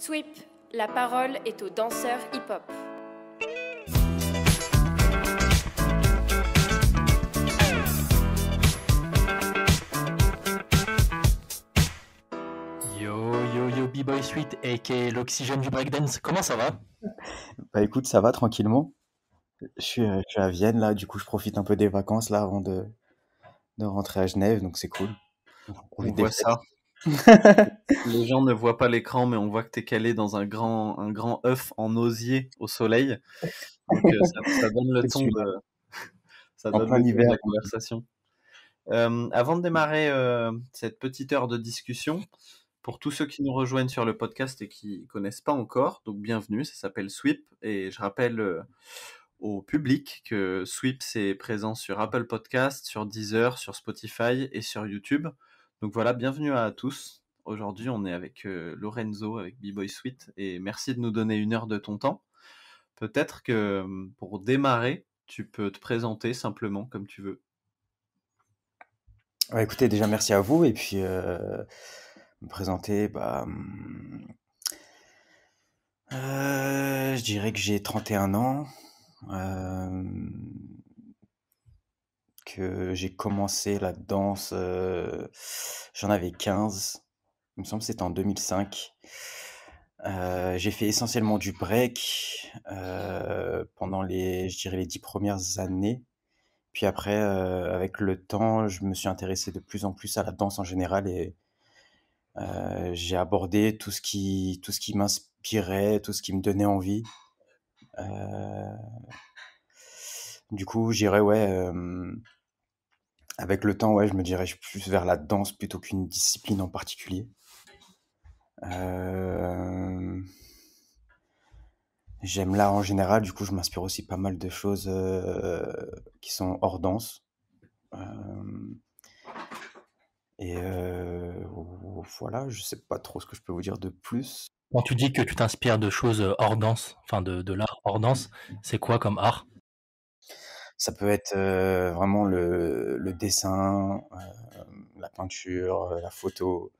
Sweep, la parole est au danseur hip-hop. Yo yo yo B-Boy Sweet et l'oxygène du breakdance, comment ça va Bah écoute, ça va tranquillement. Je suis, à Vienne là, du coup je profite un peu des vacances là avant de, de rentrer à Genève, donc c'est cool. On, voit ça. les gens ne voient pas l'écran, mais on voit que tu es calé dans un grand, un grand œuf en osier au soleil. Donc, euh, ça, donne le ton de, la conversation. Euh, avant de démarrer euh, cette petite heure de discussion, pour tous ceux qui nous rejoignent sur le podcast et qui connaissent pas encore, donc bienvenue, ça s'appelle Sweep et je rappelle au public que Sweep c'est présent sur Apple Podcast, sur Deezer, sur Spotify et sur YouTube. Donc voilà, bienvenue à tous. Aujourd'hui, on est avec euh, Lorenzo, avec B-Boy Suite, et merci de nous donner une heure de ton temps. Peut-être que mm, pour démarrer, tu peux te présenter simplement comme tu veux. écoutez, déjà merci à vous, et puis euh, me présenter, bah, mm, euh, je dirais que j'ai 31 ans, que j'ai commencé la danse, j'en avais 15 il me semble que c'était en 2005. Euh, j'ai fait essentiellement du break euh, pendant les, je dirais, les dix premières années. Puis après, euh, avec le temps, je me suis intéressé de plus en plus à la danse en général et j'ai abordé tout ce qui, tout ce qui m'inspirait, tout ce qui me donnait envie. du coup, j'irais ouais. avec le temps, ouais, je me dirais plus vers la danse plutôt qu'une discipline en particulier. Euh, j'aime l'art en général, du coup je m'inspire aussi pas mal de choses euh, qui sont hors danse. Euh, et voilà, je sais pas trop ce que je peux vous dire de plus. Quand tu dis que tu t'inspires de choses hors danse, enfin de, de l'art hors danse, c'est quoi comme art Ça peut être vraiment le, le dessin, la peinture, la photo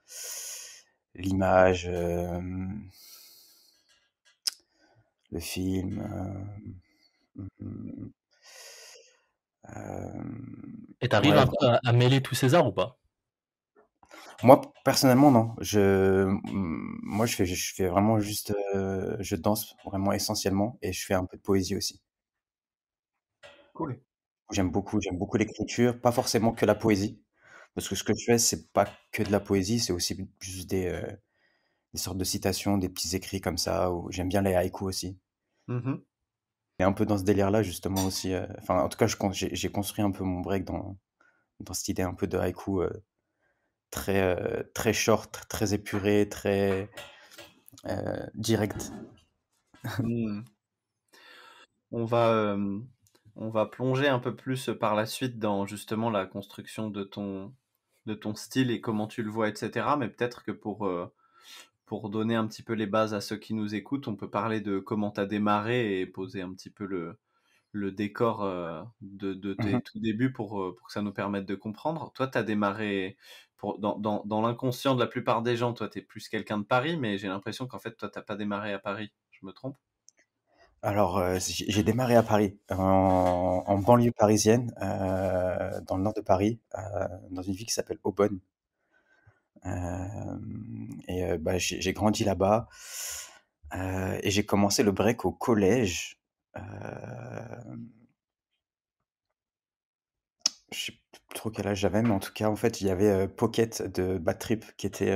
l'image, le film. Mmh, mmh, et mmh, t'arrives arrives à, mêler tous ces arts ou pas Moi, personnellement, non. Je, moi, je fais, je fais vraiment juste. je danse vraiment essentiellement et je fais un peu de poésie aussi. Cool. J'aime beaucoup, j'aime beaucoup l'écriture, pas forcément que la poésie. Parce que ce que je fais, c'est pas que de la poésie, c'est aussi juste euh, des, sortes de citations, des petits écrits comme ça. Ou... J'aime bien les haïkus aussi. Mmh Et un peu dans ce délire-là, justement aussi. Euh, enfin, en tout cas, j'ai construit un peu mon break dans, dans cette idée un peu de haïku euh, très, très short, très épuré, très direct. Mmh. On va on va plonger un peu plus par la suite dans justement la construction de ton, de ton style et comment tu le vois, etc. Mais peut-être que pour, euh, pour donner un petit peu les bases à ceux qui nous écoutent, on peut parler de comment tu as démarré et poser un petit peu le, le décor euh, de, tes mmh tout débuts pour, euh, pour que ça nous permette de comprendre. Toi, tu as démarré pour, dans, dans, l'inconscient de la plupart des gens. Toi, tu es plus quelqu'un de Paris, mais j'ai l'impression qu'en fait, toi, tu pas démarré à Paris. Je me trompe alors, euh, j'ai démarré à Paris, en, banlieue parisienne, euh, dans le nord de Paris, euh, dans une ville qui s'appelle Aubonne. et bah, j'ai grandi là-bas et j'ai commencé le break au collège. je ne sais plus trop quel âge j'avais, mais en tout cas, en fait, il y avait Pocket de Bad Trip qui était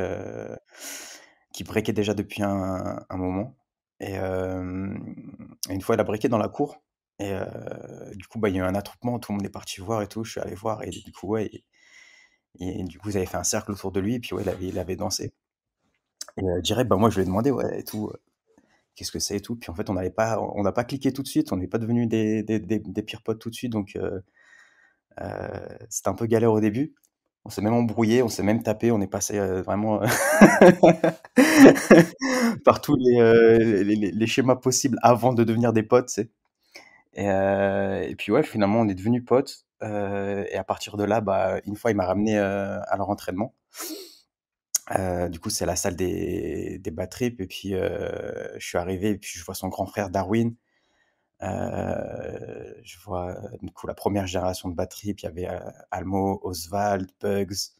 breakait déjà depuis un moment. Et, une fois, elle a briqué dans la cour. Et du coup, bah, il y a eu un attroupement, tout le monde est parti voir et tout. Je suis allé voir. Et du coup, ouais, et, du coup, ils avaient fait un cercle autour de lui. Et puis, ouais, il avait, dansé. Et je dirais, bah, moi, je lui ai demandé, ouais, et tout, qu'est-ce que c'est et tout. Puis, en fait, on pas, on n'a pas cliqué tout de suite. On n'est pas devenu des, des, pires potes tout de suite. Donc, c'était un peu galère au début on s'est même embrouillé, on s'est même tapé, on est passé euh, vraiment euh, par tous euh, les, schémas possibles avant de devenir des potes. et, puis ouais, finalement, on est devenus potes. et à partir de là, bah, une fois, il m'a ramené à leur entraînement. du coup, c'est la salle des, batteries, Et puis, je suis arrivé et puis je vois son grand frère Darwin euh, je vois euh, du coup la première génération de batterie, puis il y avait euh, Almo, Oswald, Bugs.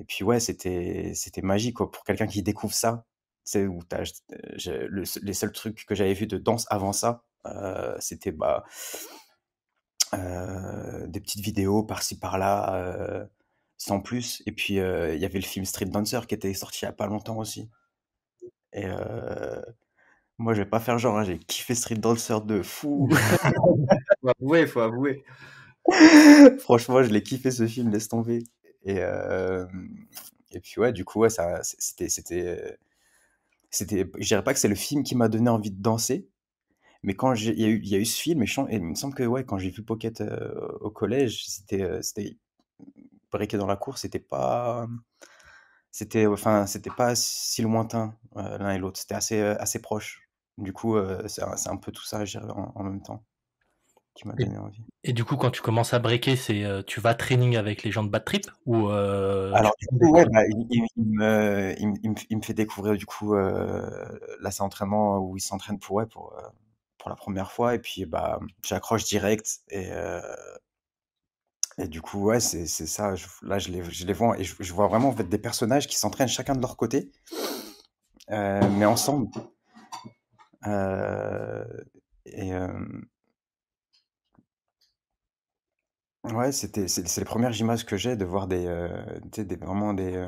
et puis ouais, c'était c'était magique pour quelqu'un qui découvre ça. C'est où les seuls trucs que j'avais vu de danse avant ça, c'était bah des petites vidéos par-ci par-là sans plus. Et puis il y avait le film Street Dancer qui était sorti il y a pas longtemps aussi. Et moi, je vais pas faire genre, hein, j'ai kiffé Street Dancer de fou. faut avouer, faut avouer. Franchement, je l'ai kiffé ce film, laisse tomber. Et, euh, et puis, ouais, du coup, ouais, c'était. c'était c'était je dirais pas que c'est le film qui m'a donné envie de danser mais quand il y, y, a eu ce film et, il me semble que ouais quand j'ai vu Pocket euh, au collège c'était euh, c'était briqué dans la cour c'était pas c'était enfin c'était pas si lointain l'un et l'autre c'était assez assez proche du coup, c'est un peu tout ça à gérer en, même temps qui m'a donné envie. Et du coup, quand tu commences à breaker, c'est tu vas training avec les gens de Bad Trip ou Alors ouais, bah, il, il, me, il, me, fait découvrir du coup là, c'est entraînement où il s'entraîne pour ouais, pour pour la première fois et puis bah j'accroche direct et et du coup ouais c'est ça là je les, je vois et je, vois vraiment en fait, des personnages qui s'entraînent chacun de leur côté mais ensemble euh, et ouais, c'était c'est les premières images que j'ai de voir des, des vraiment des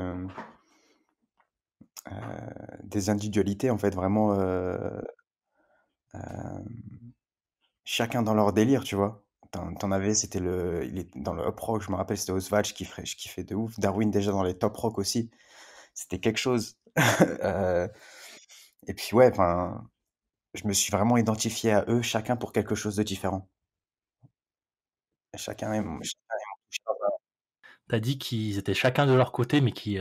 des individualités en fait vraiment chacun dans leur délire, tu vois. T'en avais, c'était le, est dans le up rock, je me rappelle, c'était Oswald qui fait, qui fait de ouf. Darwin déjà dans les top rock aussi, c'était quelque chose. Euh, et puis ouais, enfin, je me suis vraiment identifié à eux, chacun pour quelque chose de différent. Chacun est mon. Mmh. Tu as dit qu'ils étaient chacun de leur côté, mais qui,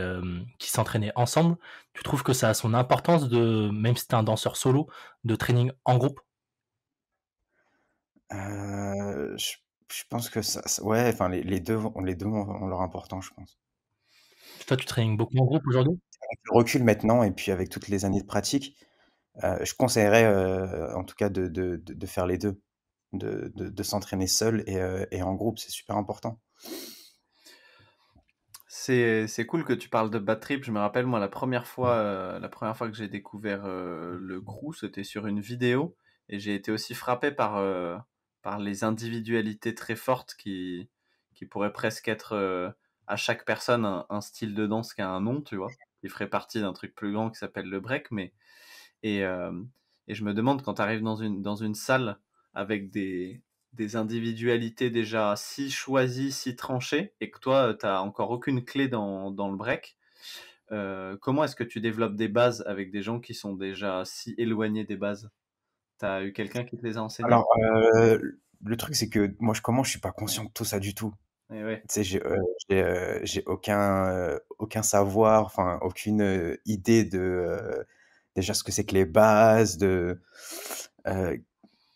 s'entraînaient ensemble. Tu trouves que ça a son importance, de, même si tu un danseur solo, de training en groupe euh, je, pense que ça. ouais, enfin, les, deux, les deux ont, leur importance, je pense. Toi, tu traînes beaucoup en groupe aujourd'hui Avec le recul maintenant, et puis avec toutes les années de pratique, euh, je conseillerais euh, en tout cas de, faire les deux, de, s'entraîner seul euh, et, en groupe, c'est super important. C'est cool que tu parles de bad trip. Je me rappelle, moi, la première fois, la première fois que j'ai découvert le crew, c'était sur une vidéo. Et j'ai été aussi frappé par, par les individualités très fortes qui, pourraient presque être à chaque personne un, un, style de danse qui a un nom, tu vois. Il ferait partie d'un truc plus grand qui s'appelle le break. Mais et, je me demande, quand tu arrives dans une, dans une salle avec des, des individualités déjà si choisies, si tranchées, et que toi, tu n'as encore aucune clé dans, dans le break, comment est-ce que tu développes des bases avec des gens qui sont déjà si éloignés des bases Tu as eu quelqu'un qui te les a enseignées Alors, le truc, c'est que moi, je commence, je suis pas conscient de tout ça du tout. Eh sais, j'ai aucun, aucun savoir, enfin, aucune idée de déjà ce que c'est que les bases, de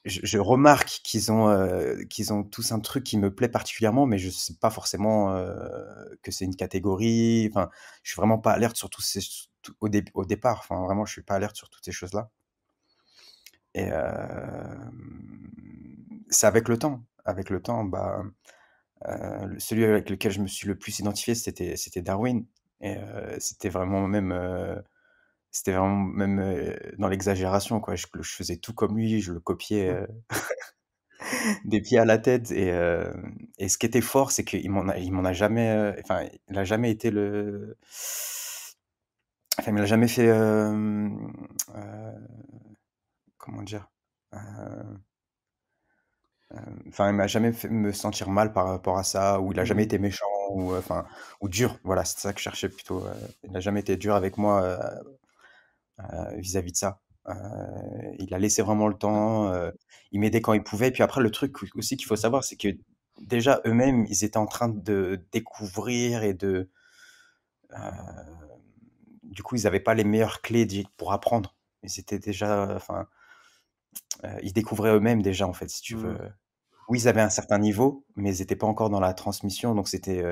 je, remarque qu'ils ont, qu'ils ont tous un truc qui me plaît particulièrement, mais je ne sais pas forcément que c'est une catégorie. Enfin, je suis vraiment pas alerte sur tout ces, au, au, départ. Enfin, vraiment, je suis pas alerte sur toutes ces choses-là. Et c'est avec le temps. Avec le temps, bah, celui avec lequel je me suis le plus identifié, c'était Darwin. Et c'était vraiment même c'était vraiment même dans l'exagération, quoi. Je, faisais tout comme lui, je le copiais mmh. des pieds à la tête. Et, ce qui était fort, c'est qu'il m'en a, il m'en a jamais, enfin, il a jamais été le, enfin, il a jamais fait, comment dire, enfin, il m'a jamais fait me sentir mal par rapport à ça, ou il a jamais mmh. été méchant, ou enfin, ou dur. Voilà, c'est ça que je cherchais plutôt. il n'a jamais été dur avec moi. Euh, vis-à-vis de ça. Euh, il a laissé vraiment le temps, euh, il m'aidait quand il pouvait. Puis après, le truc aussi qu'il faut savoir, c'est que déjà eux-mêmes, ils étaient en train de découvrir et de. du coup, ils n'avaient pas les meilleures clés pour apprendre. Ils étaient déjà. Enfin, ils découvraient eux-mêmes déjà, en fait, si tu veux. Mmh. Oui, ils avaient un certain niveau, mais ils n'étaient pas encore dans la transmission, donc c'était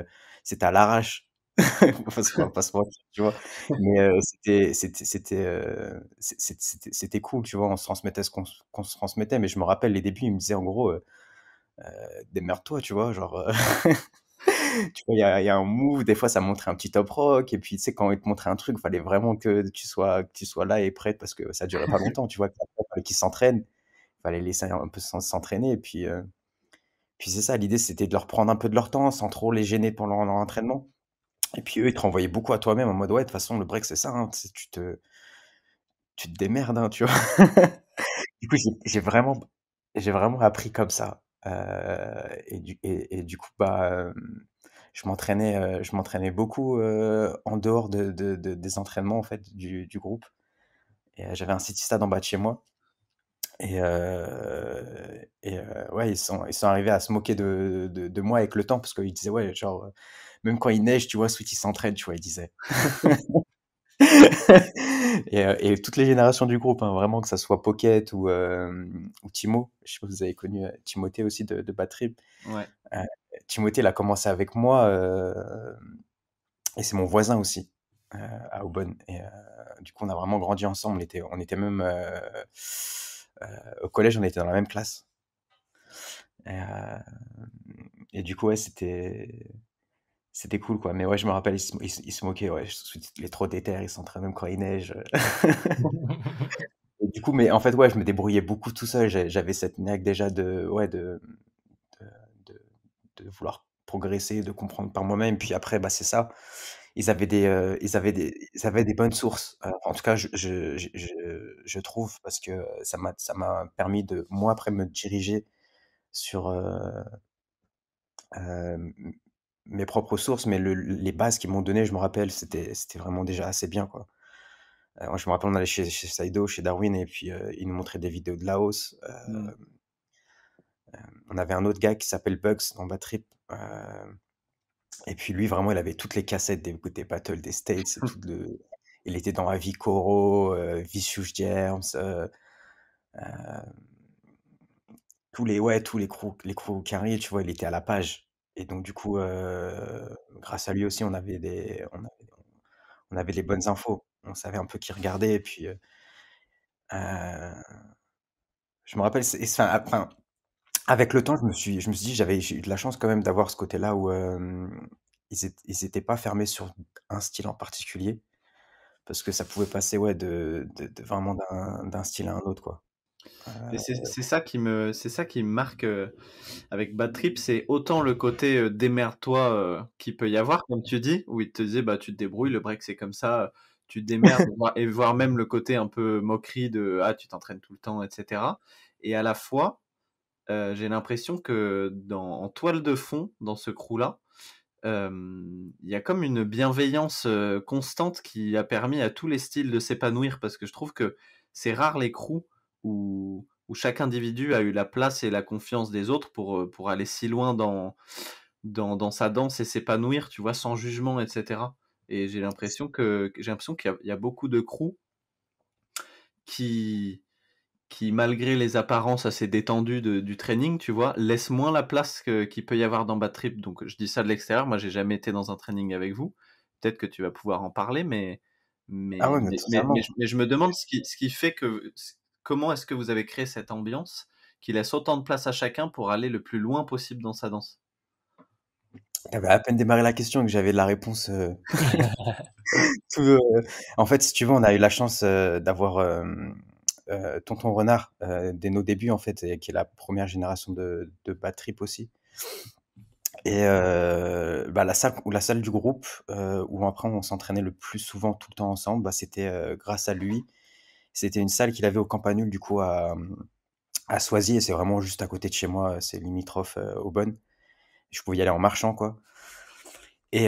c'était à l'arrache. Parce tu vois. Mais euh, euh, c'était, c'était, cool, tu vois. On se transmettait ce qu'on, se transmettait. Mais je me rappelle, les débuts, il me disait en gros, euh, euh démerde-toi, tu vois. Genre, tu vois, il y a, un move. Des fois, ça montrait un petit top rock. Et puis, tu sais, quand il te montraient un truc, il fallait vraiment que tu sois, que tu sois là et prête parce que ça durait pas longtemps, tu vois. Il fallait s'entraînent. Il fallait laisser un peu s'entraîner. Et puis, puis c'est ça. L'idée, c'était de leur prendre un peu de leur temps sans trop les gêner pendant leur entraînement et puis eux, ils te renvoyaient beaucoup à toi-même en mode ouais, de toute façon, le break, c'est ça, hein, tu te tu te démerdes, hein, tu vois. du coup, j'ai vraiment, j'ai vraiment appris comme ça. Euh, et, du, et, du coup, bah, je m'entraînais, euh, je m'entraînais beaucoup euh, en dehors de, de, des entraînements en fait du, du groupe. j'avais un city stade en bas de chez moi. Et, et ouais, ils sont, ils sont arrivés à se moquer de, moi avec le temps parce qu'ils disaient ouais, genre même quand il neige, tu vois, Sweet, il s'entraîne, tu vois, il disait. Euh, et, toutes les générations du groupe, hein, vraiment, que ça soit Pocket euh, ou, Timo, je sais pas si vous avez connu euh, Timothée aussi de, de Batrib. Timothée, il a commencé avec moi et c'est mon voisin aussi à Aubonne. Et du coup, on a vraiment grandi ensemble. On était, on était même au collège, on était dans la même classe. Et, et, du coup, ouais, c'était c'était cool quoi mais ouais je me rappelle ils se, ils, se moquaient ouais les trop d'éther ils très même quand il neige du coup mais en fait ouais je me débrouillais beaucoup tout seul j'avais cette niaque déjà de ouais de de, de, vouloir progresser de comprendre par moi-même puis après bah c'est ça ils avaient des euh, ils avaient des ils avaient des bonnes sources euh, en tout cas je, je, je, trouve parce que ça m'a ça m'a permis de moi après me diriger sur euh, euh mes propres sources, mais les bases qu'ils m'ont données, je me rappelle, c'était vraiment déjà assez bien. Quoi. Euh, je me rappelle, on allait chez, chez Saido, chez Darwin, et puis euh, il nous montrait des vidéos de Laos. Mmh. Euh, euh, on avait un autre gars qui s'appelle Bugs dans Batrip. Trip. et puis lui, vraiment, il avait toutes les cassettes des, des battles des States. Il était dans Avicoro, Coro, Vicious Germs tous les ouais tous les crew les tu vois il était à la page et donc, du coup, grâce à lui aussi, on avait des on avait les bonnes infos. On savait un peu qui regardait. et puis, je me rappelle, avec le temps, je me suis je me dit: «J'avais eu de la chance quand même d'avoir ce côté-là où, ils n'étaient pas fermés sur un style en particulier» parce que ça pouvait passer, ouais, de de vraiment d'un d'un style à un autre, quoi. Ah, c'est ça qui me, c'est ça qui marque euh, avec Bad Trip, c'est autant le côté euh, démerde-toi euh, qui peut y avoir, comme tu dis, où il te disait bah, tu te débrouilles, le break c'est comme ça, tu te démerdes, et voire même le côté un peu moquerie de ah tu t'entraînes tout le temps, etc. Et à la fois, j'ai l'impression que dans en toile de fond dans ce crew là, il y a comme une bienveillance constante qui a permis à tous les styles de s'épanouir parce que je trouve que c'est rare les crews où, où, chaque individu a eu la place et la confiance des autres pour, euh, pour aller si loin dans, dans, dans sa danse et s'épanouir, tu vois, sans jugement, etc. Et j'ai l'impression que j'ai l'impression qu'il y, a beaucoup de crews qui, qui malgré les apparences assez détendues du training, tu vois, laissent moins la place qu'il peut y avoir dans Batrip. Trip. Donc je dis ça de l'extérieur, moi j'ai jamais été dans un training avec vous. Peut-être que tu vas pouvoir en parler, mais ah mais, je, mais, je, me demande ce qui, ce qui fait que comment est-ce que vous avez créé cette ambiance qui laisse autant de place à chacun pour aller le plus loin possible dans sa danse avais eh ben, à peine démarré la question que j'avais la réponse. Euh, euh, en fait, si tu veux, on a eu la chance euh, d'avoir Tonton Renard dès nos débuts, en fait, qui est la première génération de, de aussi. Et bah, la, salle, la salle du groupe, où après on s'entraînait le plus souvent tout le temps ensemble, bah, c'était grâce à lui c'était une salle qu'il avait au Campanule, du coup, à, mmh, à Soisy, et c'est vraiment juste à côté de chez moi, c'est limitrophe euh, au Bonne. Je pouvais y aller en marchant, quoi. Et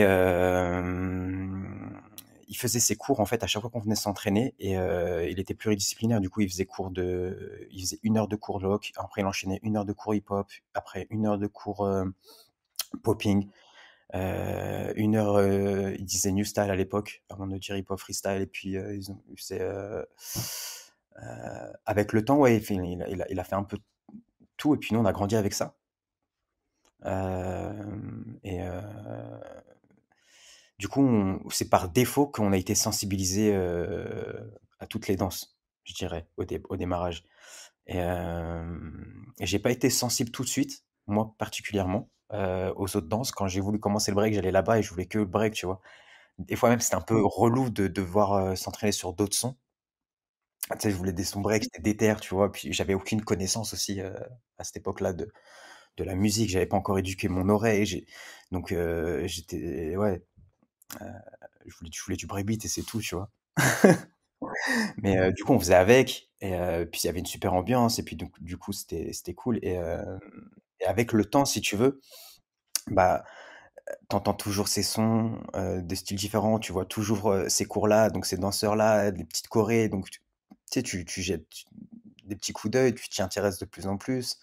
il faisait ses cours en fait à chaque fois qu'on venait s'entraîner et euh, il était pluridisciplinaire du coup il faisait cours de il faisait une heure de cours de après il enchaînait une heure de cours hip hop après une heure de cours euh, popping euh, une heure, il euh, ils disaient New Style à l'époque, avant de dire Hip Hop Freestyle. Et puis, euh, ils ont, avec le temps, ouais, il, il, a, fait un peu tout. Et puis, nous, on a grandi avec ça. et du coup, c'est par défaut qu'on a été sensibilisé à toutes les danses, je dirais, au, au démarrage. Et, et j'ai pas été sensible tout de suite, moi particulièrement au euh, aux autres danses. Quand j'ai voulu commencer le break, j'allais là-bas et je voulais que le break, tu vois. Des fois même, c'était un peu mmh. relou de devoir euh, s'entraîner sur d'autres sons. Ah, tu sais, je voulais des sons break, mmh. c'était terres tu vois. Puis j'avais aucune connaissance aussi euh, à cette époque-là de, de la musique. J'avais pas encore éduqué mon oreille. Donc j'étais, ouais, je voulais, du voulais du breakbeat et c'est tout, tu vois. Mais du coup, on faisait avec. Et puis, il y avait une super ambiance. Et puis, du, du coup, c'était cool. Et, et avec le temps, si tu veux, bah, entends toujours ces sons euh, des de styles différents, tu vois toujours euh, ces cours-là, donc ces danseurs-là, des petites chorées, donc tu sais, tu, tu jettes des petits coups d'œil, tu t'y intéresses de plus en plus,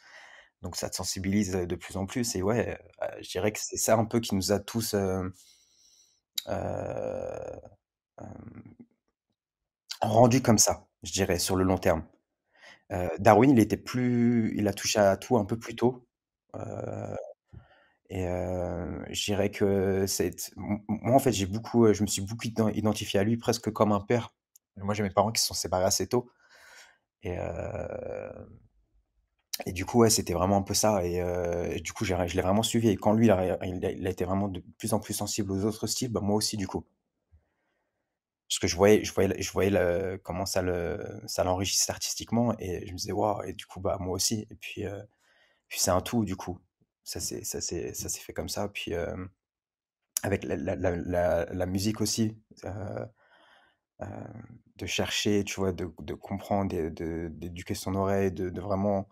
donc ça te sensibilise euh, de plus en plus, et ouais, je dirais que c'est ça un peu qui nous a tous rendus comme ça, je dirais, sur le long terme. Darwin, il était plus, il a touché à tout un peu plus tôt, euh, et euh, je dirais que c'est moi, en fait, j'ai beaucoup, euh, je me suis beaucoup identifié à lui presque comme un père. Moi, j'ai mes parents qui se sont séparés assez tôt et et du coup, ouais, c'était vraiment un peu ça et du coup, je l'ai vraiment suivi et quand lui, il a il été vraiment de plus en plus sensible aux autres styles, bah, moi aussi, du coup. Parce que je voyais je voyais je voyais le comment ça le ça l'enrichissait artistiquement et je me disais: «Waouh» et du coup, bah, moi aussi et puis, puis c'est un tout, du coup. Ça s'est fait comme ça. Puis avec la, musique aussi, de chercher, tu vois, de, comprendre, d'éduquer son oreille, de, vraiment,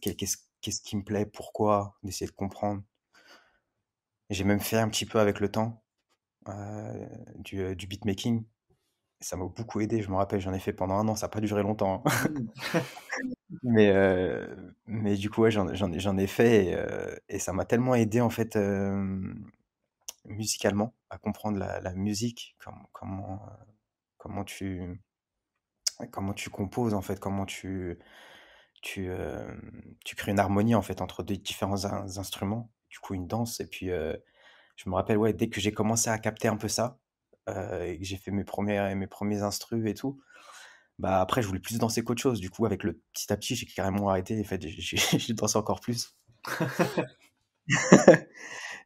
qu'est-ce qu'est-ce qui me plaît, pourquoi, d'essayer de comprendre. J'ai même fait un petit peu avec le temps du, beatmaking. Ça m'a beaucoup aidé, je me rappelle, j'en ai fait pendant un an, ça n'a pas duré longtemps. Hein. Mmh. Mais, mais du coup, j'en j'en ai fait et, ça m'a tellement aidé en fait musicalement à comprendre la, musique, comme, comment, comment, tu, comment tu composes en fait, comment tu, tu, tu crées une harmonie en fait entre deux différents instruments, du coup une danse. Et puis je me rappelle, ouais, dès que j'ai commencé à capter un peu ça et que j'ai fait mes premiers, mes premiers instrus et tout, bah, après, je voulais plus danser qu'autre chose. Du coup, avec le petit à petit, j'ai carrément arrêté. En fait, j'ai dansé encore plus.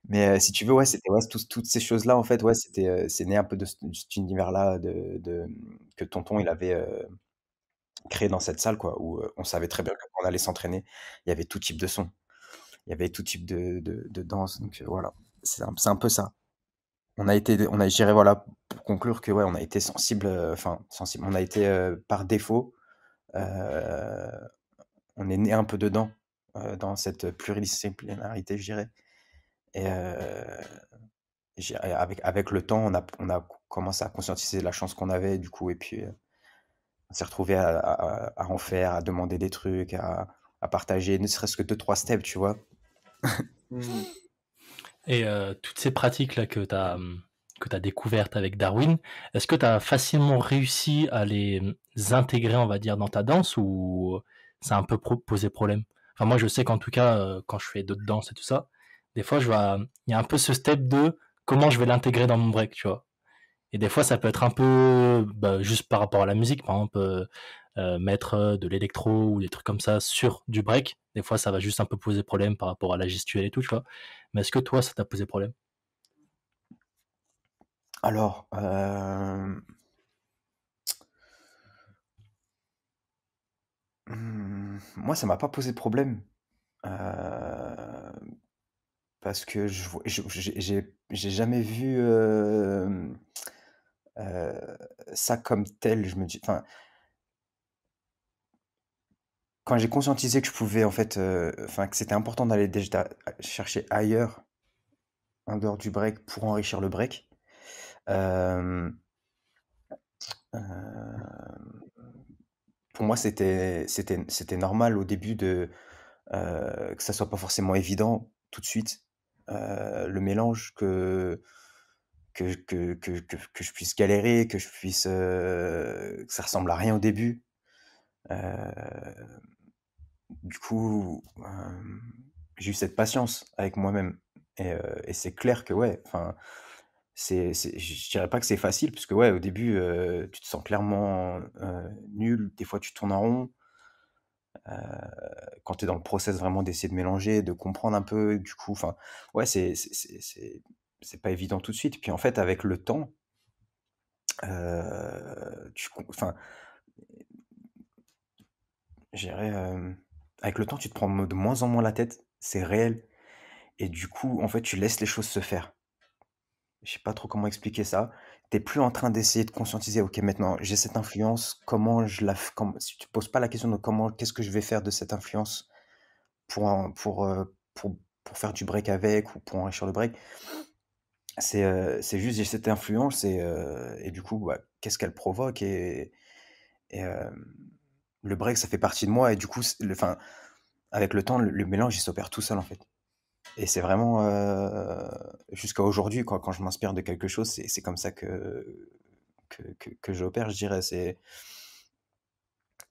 Mais euh, si tu veux, ouais, c'était ouais, toutes ces choses-là, en fait, ouais, c'était euh, c'est né un peu de, cet univers-là de, que Tonton il avait euh, créé dans cette salle, quoi, où on savait très bien qu'on allait s'entraîner. Il y avait tout type de son, il y avait tout type de, de danse. Donc voilà, c'est un, peu ça on a été, on a, voilà pour conclure que ouais, on a été sensible, euh, enfin sensible, on a été euh, par défaut, euh, on est né un peu dedans dans cette pluridisciplinarité, je dirais. Et, avec avec le temps, on a on a commencé à conscientiser la chance qu'on avait du coup, et puis on s'est retrouvé à, en faire, à demander des trucs, à, à partager, ne serait-ce que deux trois steps, tu vois. Mmh. Et euh, toutes ces pratiques-là que tu as euh, que tu découvertes avec Darwin, est-ce que tu as facilement réussi à les euh, intégrer, on va dire, dans ta danse ou ça a un peu posé problème Enfin, moi, je sais qu'en tout cas, quand je fais d'autres danses et tout ça, des fois, je vois, il y a un peu ce step de comment je vais l'intégrer dans mon break, tu vois. Et des fois, ça peut être un peu bah, juste par rapport à la musique, par exemple, euh, mettre euh, de l'électro ou des trucs comme ça sur du break. Des fois, ça va juste un peu poser problème par rapport à la gestuelle et tout, tu vois. Mais est-ce que toi, ça t'a posé problème Alors, euh, hmm, moi, ça m'a pas posé problème. Parce que je j'ai jamais vu ça comme tel. Je me dis, enfin, quand j'ai conscientisé que je pouvais, en fait, euh, enfin, que c'était important d'aller chercher ailleurs, en dehors du break, pour enrichir le break, euh, euh, pour moi, c'était normal au début de, que ça soit pas forcément évident tout de suite, le mélange que. Que, que, que, je puisse galérer, que je puisse. que ça ressemble à rien au début, euh, du coup, j'ai eu cette patience avec moi-même. Et, c'est clair que, ouais, enfin c'est, je dirais pas que c'est facile, parce que ouais, au début, tu te sens clairement nul, des fois tu tournes en rond. quand tu es dans le process vraiment d'essayer de mélanger, de comprendre un peu, du coup, enfin, ouais, c'est, c'est, pas évident tout de suite. Puis en fait, avec le temps, tu, enfin, j'irais, avec le temps, tu te prends de moins en moins la tête, c'est réel. Et du coup, en fait, tu laisses les choses se faire. Je sais pas trop comment expliquer ça. T'es plus en train d'essayer de conscientiser, ok, maintenant j'ai cette influence, comment je la. comme- si tu poses pas la question de comment, qu'est-ce que je vais faire de cette influence pour, pour, pour, faire du break avec ou pour enrichir le break, c'est juste j'ai cette influence et, du coup, bah, qu'est-ce qu'elle provoque et, le break, ça fait partie de moi. Et du coup, le, avec le temps, le, mélange, il s'opère tout seul, en fait. Et c'est vraiment, euh, jusqu'à aujourd'hui, quand, je m'inspire de quelque chose, c'est comme ça que, que, que, j'opère, je dirais. C'est.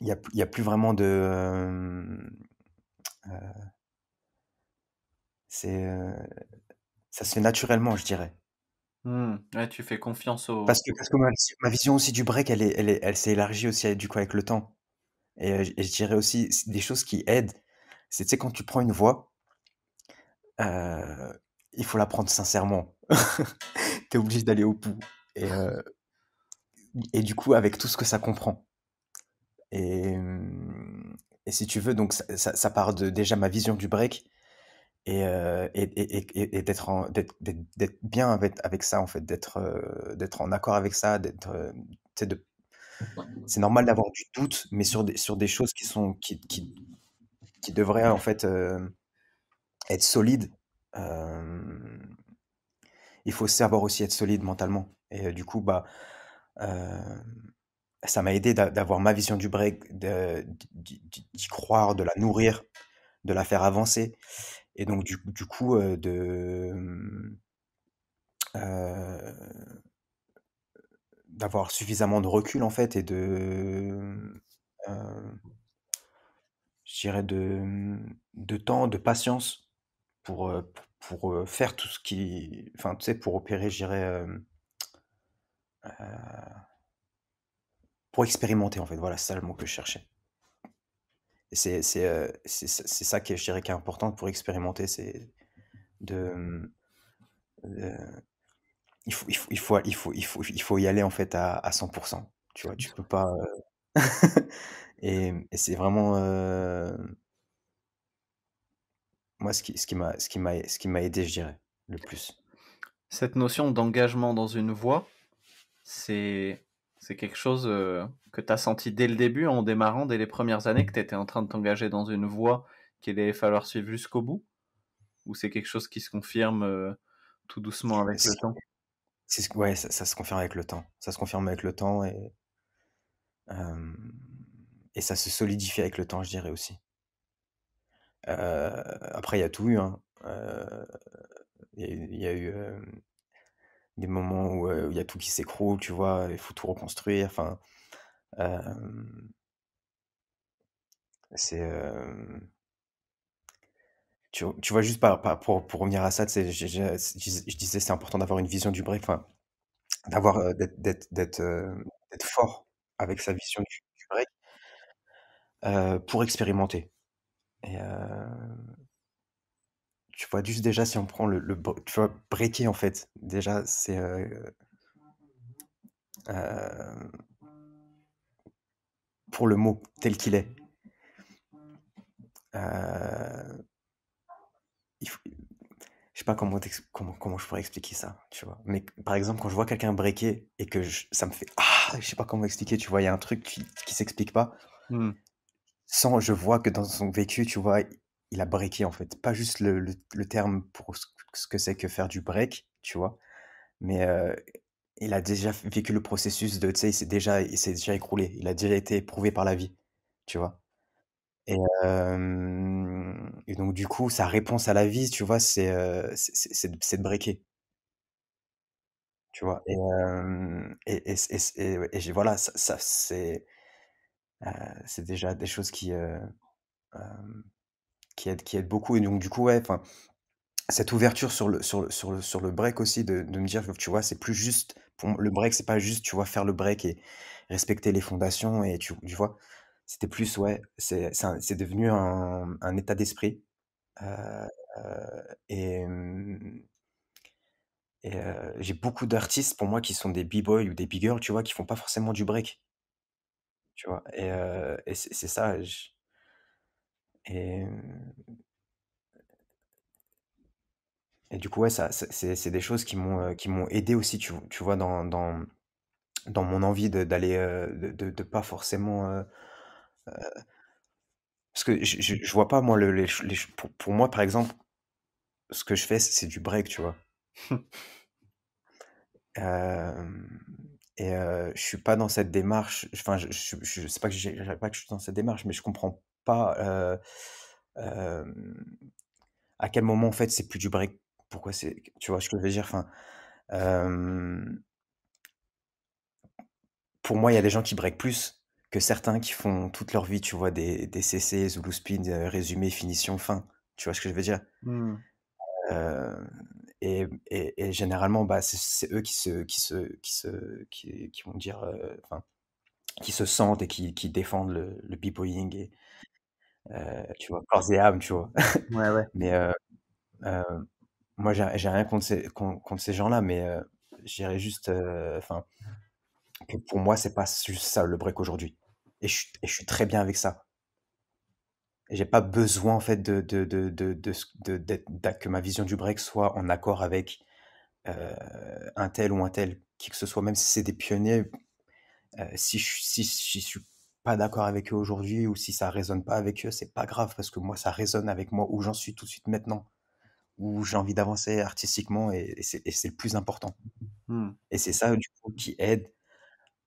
Il n'y a, a, plus vraiment de. Euh, c'est. Euh, ça se fait naturellement, je dirais. Mmh. tu fais confiance au. Parce que, parce que ma, vision aussi du break, elle, elle, est, elle s'est élargie aussi du coup, avec le temps. Et, je dirais aussi des choses qui aident. C'est, tu sais, quand tu prends une voix, il faut la prendre sincèrement. tu es obligé d'aller au bout. Et, ah. et du coup, avec tout ce que ça comprend. Et, et si tu veux, donc ça, ça, ça, part de déjà ma vision du break et, et, et, et d'être, d'être, bien avec, avec, ça, en fait, d'être, d'être en accord avec ça, d'être, de, c'est normal d'avoir du doute, mais sur des, sur des choses qui, sont, qui, qui, qui devraient en fait euh, être solides. Euh, il faut savoir aussi être solide mentalement. Et euh, du coup, bah, ça m'a aidé d'avoir ma vision du break, d'y croire, de la nourrir, de la faire avancer. Et donc, du, du coup, de. Euh, d'avoir suffisamment de recul en fait et de je dirais de de temps, de patience pour, pour, faire tout ce qui enfin tu sais pour opérer je dirais, pour expérimenter en fait, voilà, c'est ça le mot que je cherchais. Et c'est c'est, ça qui est je dirais qui est important pour expérimenter, c'est de, il faut, il faut, il faut, il faut, il faut, il faut y aller en fait à, à 100%. Tu vois, tu peux pas. Euh, mmh, et, c'est vraiment euh, moi ce qui, ce qui m'a, ce qui m'a, aidé, je dirais, le plus. Cette notion d'engagement dans une voie, c'est, c'est quelque chose euh, que tu as senti dès le début, en démarrant, dès les premières années, que tu étais en train de t'engager dans une voie qu'il allait falloir suivre jusqu'au bout Ou c'est quelque chose qui se confirme tout doucement avec le temps ouais, ça, se confirme avec le temps. Ça se confirme avec le temps et, et ça se solidifie avec le temps, je dirais aussi. après, il y a tout eu. Hein. Il y, a eu des moments où il y a tout qui s'écroule, tu vois, il faut tout reconstruire. Enfin, c'est tu, tu, vois, juste par, pour, pour, revenir à ça, je, je, je, disais c'est important d'avoir une vision du break, d'avoir, euh, euh, d'être, fort avec sa vision du, break euh, pour expérimenter. Et, tu vois, juste déjà, si on prend le, le tu vois, breaker en fait, déjà, c'est. pour le mot tel qu'il est. Euh, je sais pas comment, comment, comment, je pourrais expliquer ça, tu vois. Mais par exemple, quand je vois quelqu'un breaker et que ça me fait ah, je sais pas comment expliquer, tu vois, il y a un truc qui, qui s'explique pas. Mmh. Sans, je vois que dans son vécu, tu vois, il a breaké en fait. Pas juste le, le, terme pour ce que c'est que faire du break, tu vois, mais euh, il a déjà vécu le processus de, tu sais, il s'est déjà, il déjà écroulé, il a déjà été éprouvé par la vie, tu vois. Et, donc, du coup, sa réponse à la vie, tu vois, c'est de breaker. Tu vois, et, et, et voilà, ça, c'est c'est déjà des choses qui, qui, aident, qui beaucoup. Et donc, du coup, ouais, cette ouverture sur le, sur, sur, le, sur le break aussi, de, de me dire, tu vois, c'est plus juste, pour, le break, c'est pas juste, tu vois, faire le break et respecter les fondations, et tu, tu vois, c'était plus, ouais, c'est devenu un, un état d'esprit. Euh, euh, et, mm, euh, j'ai beaucoup d'artistes pour moi qui sont des b-boys ou des b-girls, tu vois, qui font pas forcément du break. Tu vois, et, et c'est ça. Et, Et du coup, ouais, ça, c'est, des choses qui m'ont, qui m'ont aidé aussi, tu, vois, dans, dans, dans mon envie d'aller, de, de, de, pas forcément parce que je je vois pas moi le les pour moi, par exemple, ce que je fais, c'est du break, tu vois? et je suis pas dans cette démarche, enfin, je je je pas que je pas je suis dans cette démarche, mais je comprends pas, à quel moment, en fait, c'est plus du break. Pourquoi c'est tu vois ce que je veux dire? Enfin, pour moi, il y a des gens qui break plus que certains qui font toute leur vie, tu vois, des, des CC, Zulu Spin, euh, résumé, finition, fin. Tu vois ce que je veux dire mmh. euh, et, généralement, bah, c'est eux qui se, qui se, qui se, qui, vont dire, euh, qui se sentent et qui, qui défendent le, le b-boying et, tu vois, corps et âme, tu vois. Ouais, ouais. mais moi, j'ai rien contre ces, contre, ces gens-là, mais j'irais juste, enfin, pour moi, c'est pas juste ça le break aujourd'hui. Et je, suis très bien avec ça. j'ai pas besoin en fait de, de, de, de, que ma vision du break soit en accord avec euh, un tel ou un tel, qui que ce soit, même si c'est des pionniers. Euh, si je si, suis pas d'accord avec eux aujourd'hui ou si ça résonne pas avec eux, c'est pas grave parce que moi ça résonne avec moi où j'en suis tout de suite maintenant, où j'ai envie d'avancer artistiquement et, c'est le plus important. Mmh. Et c'est ça du coup qui aide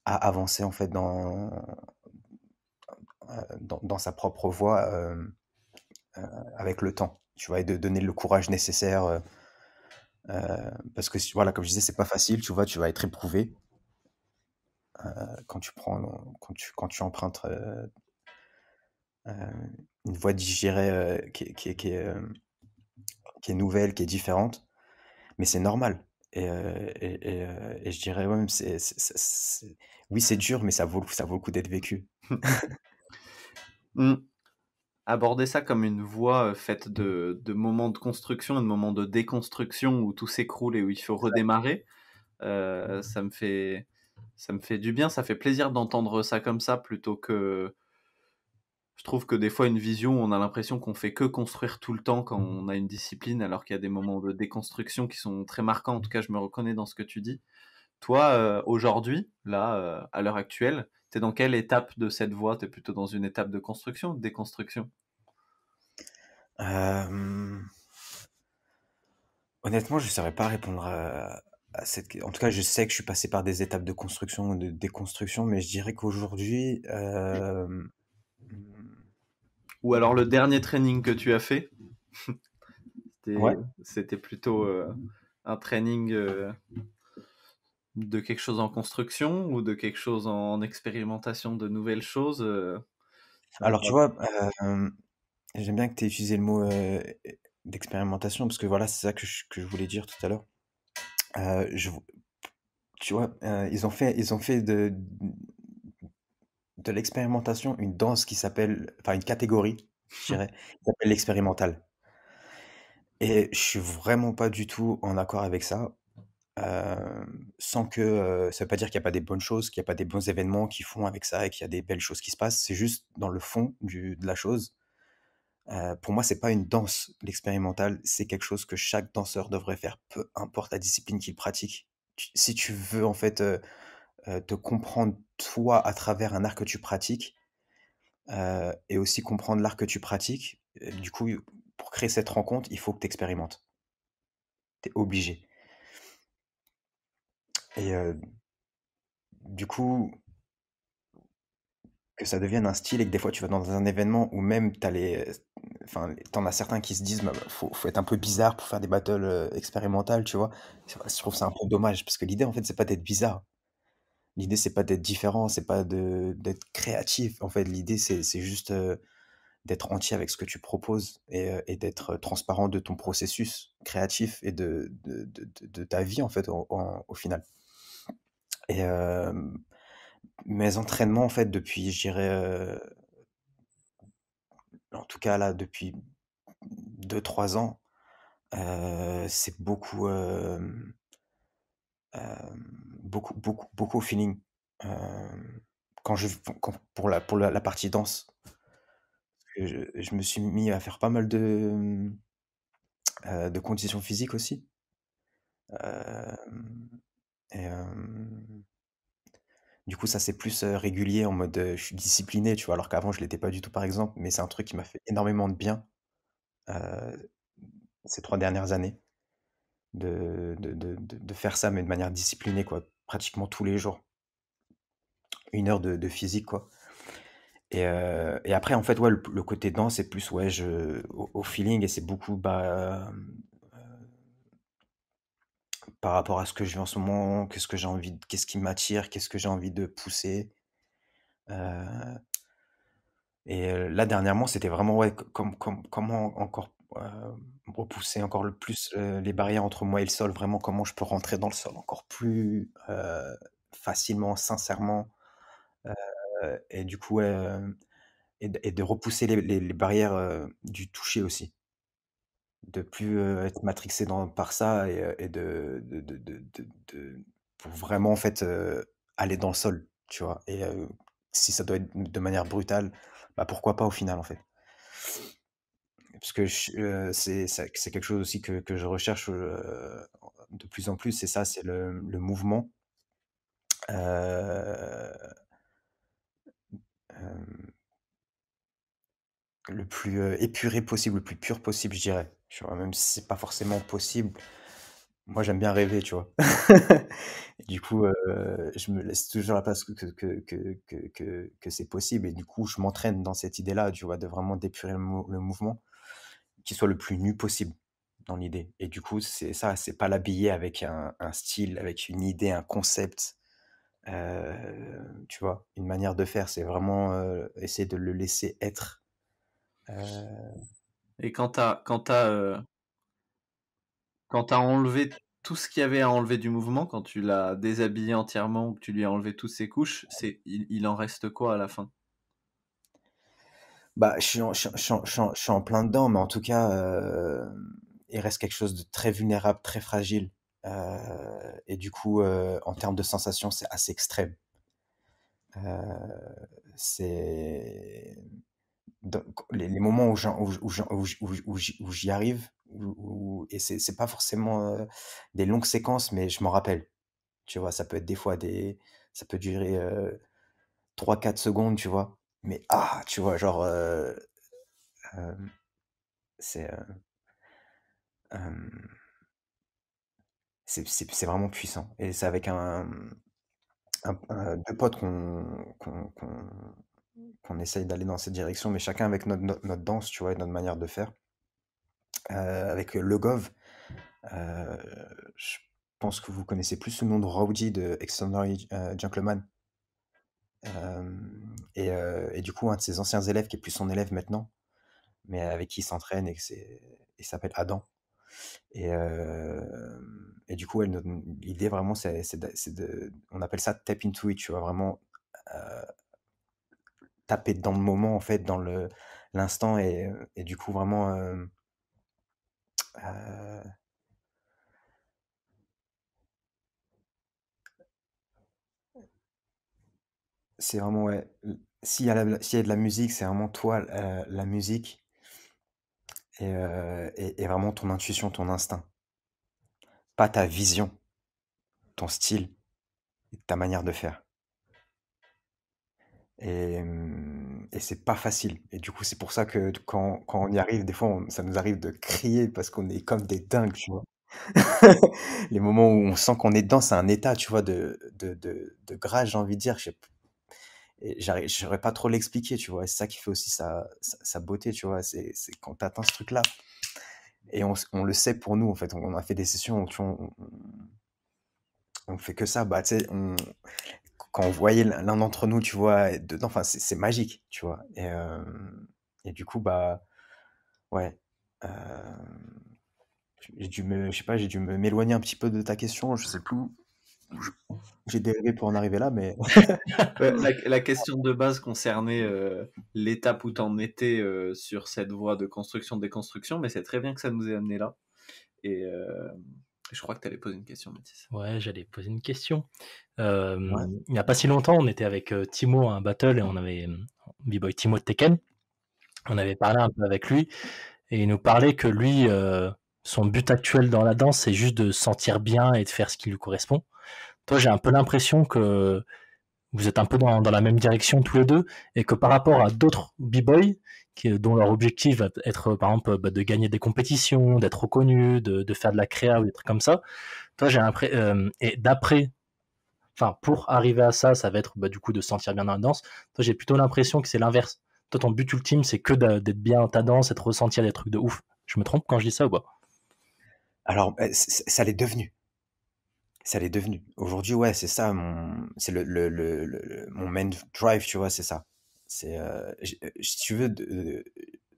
à avancer en fait dans euh, dans, sa propre voie euh, euh, avec le temps, tu vois, et de donner le courage nécessaire. parce que, voilà, comme je disais, c'est pas facile, tu vois, tu vas être éprouvé quand tu prends, quand tu, quand tu empruntes une voie digérée qui, qui, qui, est, qui est nouvelle, qui est différente, mais c'est normal. Et, je dirais, ouais, oui, c'est dur, mais ça vaut, ça vaut le coup d'être vécu. Mm. Aborder ça comme une voie euh, faite de, moments de construction et de moments de déconstruction où tout s'écroule et où il faut redémarrer, euh, mm. ça, me fait, ça me fait du bien, ça fait plaisir d'entendre ça comme ça plutôt que... Je trouve que des fois, une vision, on a l'impression qu'on fait que construire tout le temps quand mm. on a une discipline, alors qu'il y a des moments de déconstruction qui sont très marquants. En tout cas, je me reconnais dans ce que tu dis. Toi, euh, aujourd'hui, là, à l'heure actuelle, T'es dans quelle étape de cette voie es plutôt dans une étape de construction ou de déconstruction Honnêtement, je ne saurais pas répondre euh, à, cette. En tout cas, je sais que je suis passé par des étapes de construction ou de déconstruction, mais je dirais qu'aujourd'hui. Ou alors le dernier training que tu as fait, c'était plutôt euh, un training euh, de quelque chose en construction ou de quelque chose en expérimentation de nouvelles choses euh, Alors, tu vois, j'aime bien que tu aies utilisé le mot d'expérimentation parce que voilà, c'est ça que je, voulais dire tout à l'heure. tu vois, ils ont fait, ils ont fait de, de l'expérimentation une danse qui s'appelle, enfin, une catégorie, je dirais, qui s'appelle l'expérimental. Et je suis vraiment pas du tout en accord avec ça sans que ça veut pas dire qu'il n'y a pas des bonnes choses, qu'il n'y a pas des bons événements qui font avec ça et qu'il y a des belles choses qui se passent. C'est juste dans le fond de la chose. pour moi, c'est pas une danse l'expérimental, c'est quelque chose que chaque danseur devrait faire, peu importe la discipline qu'il pratique. si tu veux en fait te comprendre toi à travers un art que tu pratiques et aussi comprendre l'art que tu pratiques, du coup, pour créer cette rencontre, il faut que tu expérimentes. Tu es obligé et du coup, que ça devienne un style et que des fois tu vas dans un événement où même t'as les, enfin, t'en as certains qui se disent, «Bah, bah, faut, faut être un peu bizarre pour faire des battles expérimentales, tu vois. Je trouve ça un peu dommage parce que l'idée en fait c'est pas d'être bizarre. L'idée c'est pas d'être différent, c'est pas d'être créatif. En fait, l'idée c'est juste d'être entier avec ce que tu proposes et, et d'être transparent de ton processus créatif et de, de, de, ta vie en fait au final. Et mes entraînements, en fait, depuis, je dirais, en tout cas là, depuis 2-3 ans, c'est beaucoup, beaucoup, beaucoup, beaucoup au feeling. quand je, pour, la, pour la, partie danse, je, me suis mis à faire pas mal de, de conditions physiques aussi du coup, ça, c'est plus régulier en mode je suis discipliné, tu vois, alors qu'avant, je l'étais pas du tout, par exemple. Mais c'est un truc qui m'a fait énormément de bien ces trois dernières années, de, de, faire ça, mais de manière disciplinée, quoi, pratiquement tous les jours. Une heure de, physique, quoi. Et, après, en fait, ouais, le, côté danse, c'est plus, ouais, je, au, au feeling, et c'est beaucoup bah, par rapport à ce que je vis en ce moment, qu'est-ce que j'ai envie, qu'est-ce qui m'attire, qu'est-ce que j'ai envie de pousser. Euh, et là dernièrement, c'était vraiment ouais, comment encore euh, repousser encore le plus les barrières entre moi et le sol. Vraiment, comment je peux rentrer dans le sol encore plus euh, facilement, sincèrement. et du coup, et, de- repousser les barrières du toucher aussi de plus être matrixé dans, par ça et, de, de, vraiment en fait aller dans le sol, tu vois. Et si ça doit être de manière brutale, bah pourquoi pas au final en fait. Parce que c'est c'est quelque chose aussi que, je recherche de plus en plus, c'est ça, c'est le, mouvement. le plus épuré possible, le plus pur possible, je dirais vois, même si c'est pas forcément possible, moi j'aime bien rêver, tu vois. du coup, euh, je me laisse toujours la place que, que, que, que, que c'est possible. Et du coup, je m'entraîne dans cette idée-là, tu vois, de vraiment d'épurer le, mouvement, qu'il soit le plus nu possible dans l'idée. Et du coup, c'est ça, c'est pas l'habiller avec un, style, avec une idée, un concept, euh, tu vois, une manière de faire. C'est vraiment euh, essayer de le laisser être. Et quand t'as quand euh, quand enlevé tout ce qu'il y avait à enlever du mouvement, quand tu l'as déshabillé entièrement ou que tu lui as enlevé toutes ses couches, c'est il, en reste quoi à la fin Bah, je suis, en, je, je, en plein dedans, mais en tout cas, euh, il reste quelque chose de très vulnérable, très fragile. Euh, et du coup, en termes de sensations, c'est assez extrême. c'est les, moments où j'y où, où, arrive, où, et c'est pas forcément euh, des longues séquences, mais je m'en rappelle. Tu vois, ça peut être des fois des. Ça peut durer 3-4 euh, secondes, tu vois. Mais ah, tu vois, genre. Euh, c'est. c'est vraiment puissant. Et c'est avec un, un, deux potes qu'on qu'on essaye d'aller dans cette direction, mais chacun avec notre, notre, danse, tu vois, et notre manière de faire. Euh, avec Le Gov, euh, je pense que vous connaissez plus le nom de Rowdy de Extraordinary euh, Gentleman. Et, du coup, un de ses anciens élèves, qui est plus son élève maintenant, mais avec qui il s'entraîne et il s'appelle Adam. Et, du coup, l'idée vraiment, c'est, de, on appelle ça tap into it, tu vois, vraiment taper dans le moment, en fait, dans le l'instant, et, du coup, vraiment. c'est vraiment, ouais. S'il y, a y a de la musique, c'est vraiment toi, la, musique, et, et, et vraiment ton intuition, ton instinct. Pas ta vision, ton style, ta manière de faire. Et, c'est pas facile. Et du coup, c'est pour ça que quand, quand on y arrive, des fois, ça nous arrive de crier parce qu'on est comme des dingues, tu vois. Les moments où on sent qu'on est dedans, c'est un état, tu vois, de, de, de, de grâce, j'ai envie de dire. Je pas trop l'expliquer, tu vois. C'est ça qui fait aussi sa, sa, beauté, tu vois. C'est quand tu atteins ce truc-là. Et on, le sait pour nous, en fait. On, a fait des sessions où, on, on- fait que ça. Bah, tu sais, quand on voyait l'un d'entre nous, tu vois, dedans, enfin, c'est magique, tu vois. Et, et, du coup, bah, ouais. j'ai dû je sais pas, j'ai dû m'éloigner un petit peu de ta question, je sais plus. J'ai dérivé pour en arriver là, mais. la, question de base concernait l'étape où t'en étais sur cette voie de construction-déconstruction, mais c'est très bien que ça nous ait amené là. Et je crois que tu allais poser une question, Mathis. Ouais, j'allais poser une question. Euh, il n'y a pas si longtemps, on était avec euh, Timo à un battle et on avait euh, B-Boy Timo de Tekken. On avait parlé un peu avec lui et il nous parlait que lui, son but actuel dans la danse, c'est juste de sentir bien et de faire ce qui lui correspond. Toi, j'ai un peu l'impression que vous êtes un peu dans, la même direction tous les deux et que par rapport à d'autres B-Boy, dont leur objectif va être, par exemple, bah, de gagner des compétitions, d'être reconnu de, faire de la créa ou des trucs comme ça. Toi, j'ai l'impression, euh, et d'après, enfin, pour arriver à ça, ça va être bah, du coup de se sentir bien dans la danse. Toi, j'ai plutôt l'impression que c'est l'inverse. Toi, ton but ultime, c'est que d'être bien dans ta danse être de ressentir des trucs de ouf. Je me trompe quand je dis ça ou pas Alors, bah, ça l'est devenu. Ça l'est devenu. Aujourd'hui, ouais, c'est ça c'est le, le, le, mon main drive, tu vois, c'est ça c'est euh, euh, si tu veux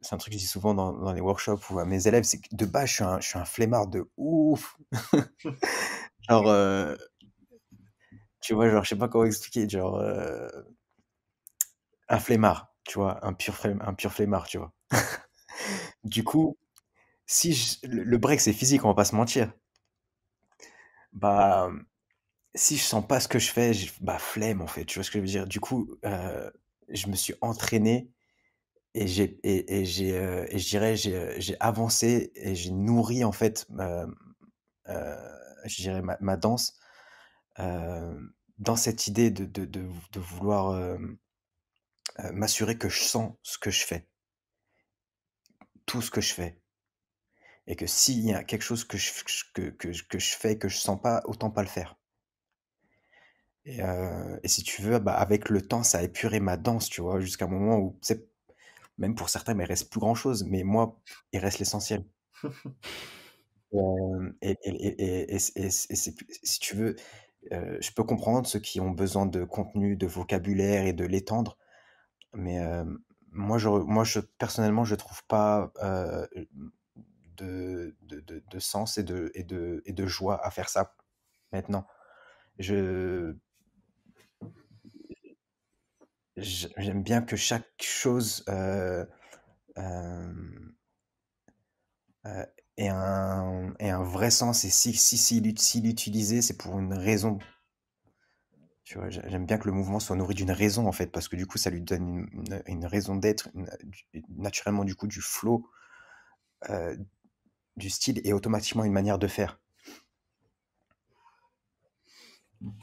c'est un truc que je dis souvent dans, les workshops ou à mes élèves, c'est que de base, je suis un, je flemmard de ouf. genre, euh, tu vois, genre, je sais pas comment expliquer, genre, un flemmard, tu vois, un pur, un pur flemmard, tu vois. du coup, si le break, c'est physique, on va pas se mentir. Bah, si je sens pas ce que je fais, bah, flemme, en fait, tu vois ce que je veux dire. Du coup, je me suis entraîné et j'ai j'ai euh, euh, j'ai avancé et j'ai nourri en fait ma, euh, danse dans cette idée de, de, vouloir m'assurer que je sens ce que je fais tout ce que je fais et que s'il y a quelque chose que je, que, que je fais et que je sens pas autant pas le faire et, et si tu veux, bah, avec le temps, ça a épuré ma danse, tu vois, jusqu'à un moment où, c'est même pour certains, il ne reste plus grand-chose, mais moi, il reste l'essentiel. et, et, et, et si tu veux, je peux comprendre ceux qui ont besoin de contenu, de vocabulaire et de l'étendre, mais moi, je, moi je, personnellement, je trouve pas de, de, de, de, sens et de, et, de, et de joie à faire ça maintenant. Je, j'aime bien que chaque chose euh, euh, ait, un, vrai sens. Et si, si, si, l'utiliser, c'est pour une raison. j'aime bien que le mouvement soit nourri d'une raison, en fait, parce que du coup, ça lui donne une, raison d'être, naturellement, du coup, du flow, euh, du style, et automatiquement une manière de faire.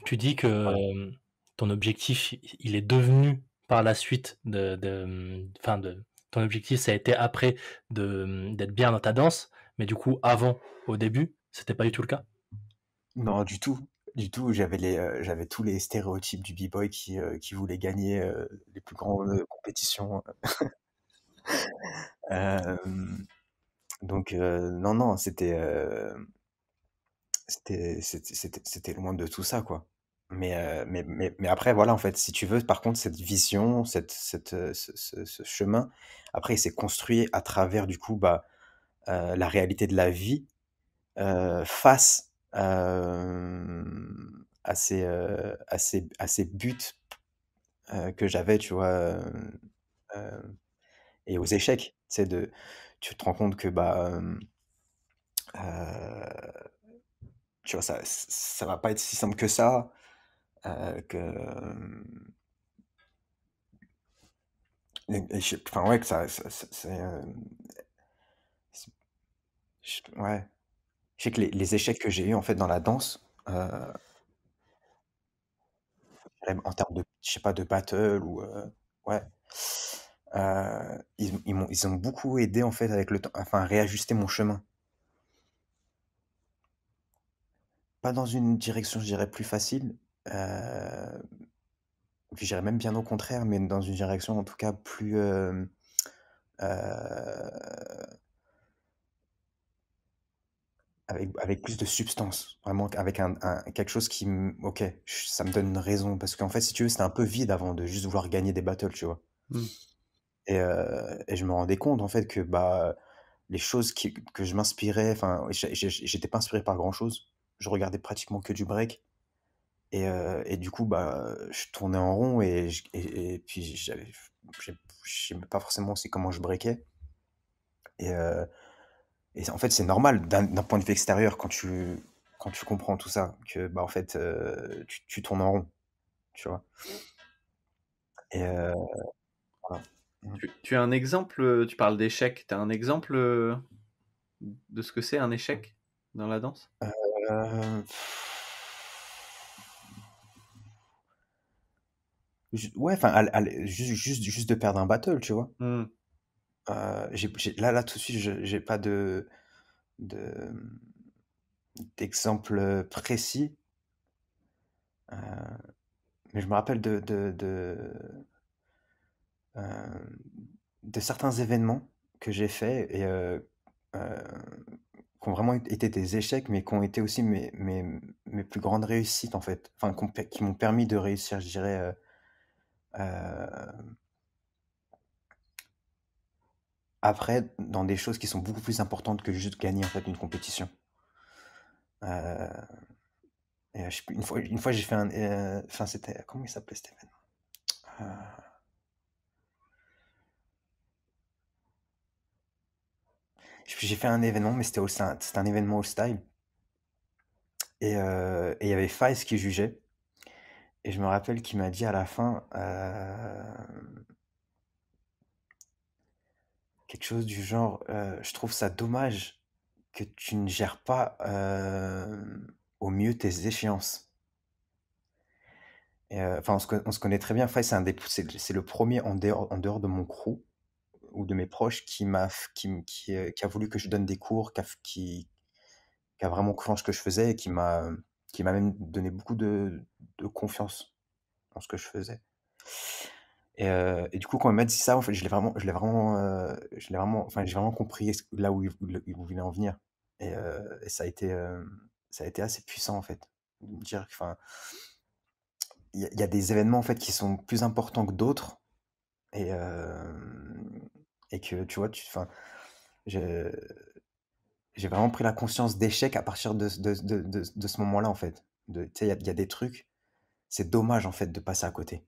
Tu dis que ton objectif, il est devenu par la suite de, fin de ton objectif, ça a été après d'être bien dans ta danse, mais du coup, avant, au début, c'était pas du tout le cas. Non, du tout. Du tout, j'avais euh, tous les stéréotypes du b-boy qui, euh, qui voulait gagner euh, les plus grandes compétitions. donc, non, non, c'était, c'était, c'était, loin de tout ça, quoi. Euh, mais, mais, mais, après, voilà, en fait, si tu veux, par contre, cette vision, cette, cette, euh, ce, chemin, après, il s'est construit à travers, du coup, bah, euh, la réalité de la vie face à, ces, à, à buts que j'avais, tu vois, et aux échecs. Tu de, tu te rends compte que, bah, tu vois, ça, ne va pas être si simple que ça. Euh, que euh, que ça, c'est euh, ouais je sais que les, les échecs que j'ai eu en fait dans la danse en termes de je sais pas de battle ou ouais ils, m'ont ils ont beaucoup aidé en fait avec le temps enfin à réajuster mon chemin pas dans une direction je dirais plus facile je dirais même bien au contraire, mais dans une direction en tout cas plus... avec, avec, plus de substance, vraiment avec un, quelque chose qui, ok, ça me donne une raison, parce qu'en fait, si tu veux, c'était un peu vide avant de juste vouloir gagner des battles, tu vois. Mmh. Et, et, je me rendais compte en fait que bah les choses qui, que je m'inspirais, enfin, j'étais pas inspiré par grand chose. Je regardais pratiquement que du break. Et, euh, et, du coup, bah, je tournais en rond et, et, puis j'avais, je pas forcément aussi comment je breakais. Et, euh, et en fait, c'est normal d'un point de vue extérieur quand tu, quand tu comprends tout ça, que bah, en fait, euh, tu, tu, tournes en rond, tu vois. Et voilà. Mmh. tu, tu, as un exemple, tu parles d'échec, tu as un exemple de ce que c'est un échec dans la danse ouais, enfin, juste, juste, juste de perdre un battle, tu vois. Mmh. Euh, là, là, tout de suite, j'ai pas de d'exemple euh, précis. Euh, mais je me rappelle de de, de, certains événements que j'ai faits et qui ont vraiment été des échecs, mais qui ont été aussi mes, mes, mes plus grandes réussites, en fait. Enfin, qui m'ont permis de réussir, je dirais, euh, après, dans des choses qui sont beaucoup plus importantes que juste gagner en fait une compétition. Euh, et une fois, une fois j'ai fait un. Euh, c'était. Comment il s'appelait cet événement J'ai fait un événement, mais c'était un, un événement au style Et il y avait Files qui jugeait. Et je me rappelle qu'il m'a dit à la fin euh, quelque chose du genre euh, Je trouve ça dommage que tu ne gères pas euh, au mieux tes échéances. enfin, on se, connaît très bien. Faye, c'est, le premier en dehors, de mon crew ou de mes proches qui, m'a, qui, a voulu que je donne des cours, qui a, vraiment cru ce que je faisais et qui m'a qui m'a même donné beaucoup de, confiance en ce que je faisais. Et, euh, du coup, quand il m'a dit ça, en fait, je l'ai vraiment, je l'ai vraiment, euh, je l'ai vraiment, enfin, j'ai vraiment compris là où il, voulait en venir. Et, euh, ça a été, ça a été assez puissant en fait, dire, enfin, il y, a des événements en fait qui sont plus importants que d'autres, et et que tu vois, tu, enfin, j'ai vraiment pris la conscience d'échec à partir de, de, ce moment-là, en fait. Tu sais, il y a, des trucs, c'est dommage, en fait, de passer à côté.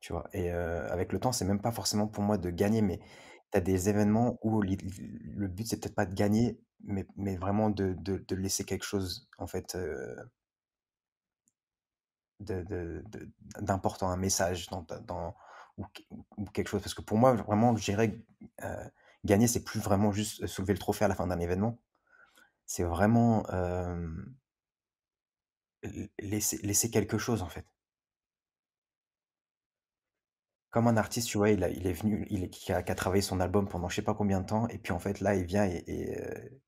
Tu vois, et euh, avec le temps, c'est même pas forcément pour moi de gagner, mais tu as des événements où le but, c'est peut-être pas de gagner, mais, vraiment de, laisser quelque chose, en fait, euh, d'important, un message dans, ou, quelque chose. Parce que pour moi, vraiment, je euh, gagner, c'est plus vraiment juste soulever le trophée à la fin d'un événement. C'est vraiment laisser, quelque chose, en fait. Comme un artiste, tu vois, il, est venu, il a, travaillé son album pendant je sais pas combien de temps, et puis en fait, là, il vient et,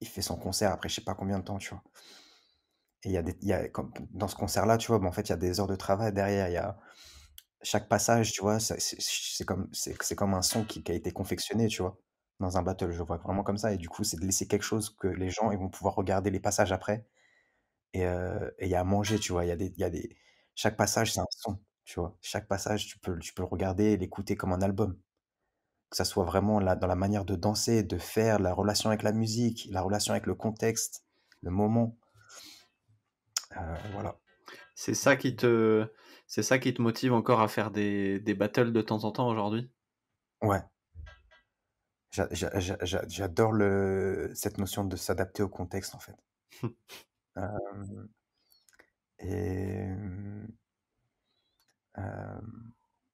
il fait son concert après je sais pas combien de temps, tu vois. Et il y a des, dans ce concert-là, tu vois, en fait, il y a des heures de travail derrière, il y a chaque passage, tu vois, c'est comme, c'est comme un son qui, a été confectionné, tu vois, dans un battle. Je vois vraiment comme ça. Et du coup, c'est de laisser quelque chose que les gens ils vont pouvoir regarder les passages après. Et il y a à manger, tu vois. Il y a des, y a des... Chaque passage, c'est un son, tu vois. Chaque passage, tu peux, tu peux le regarder et l'écouter comme un album. Que ça soit vraiment là dans la manière de danser, de faire, la relation avec la musique, la relation avec le contexte, le moment. voilà. C'est ça qui te, c'est ça qui te motive encore à faire des, des battles de temps en temps aujourd'hui Ouais. J'adore cette notion de s'adapter au contexte, en fait. Et.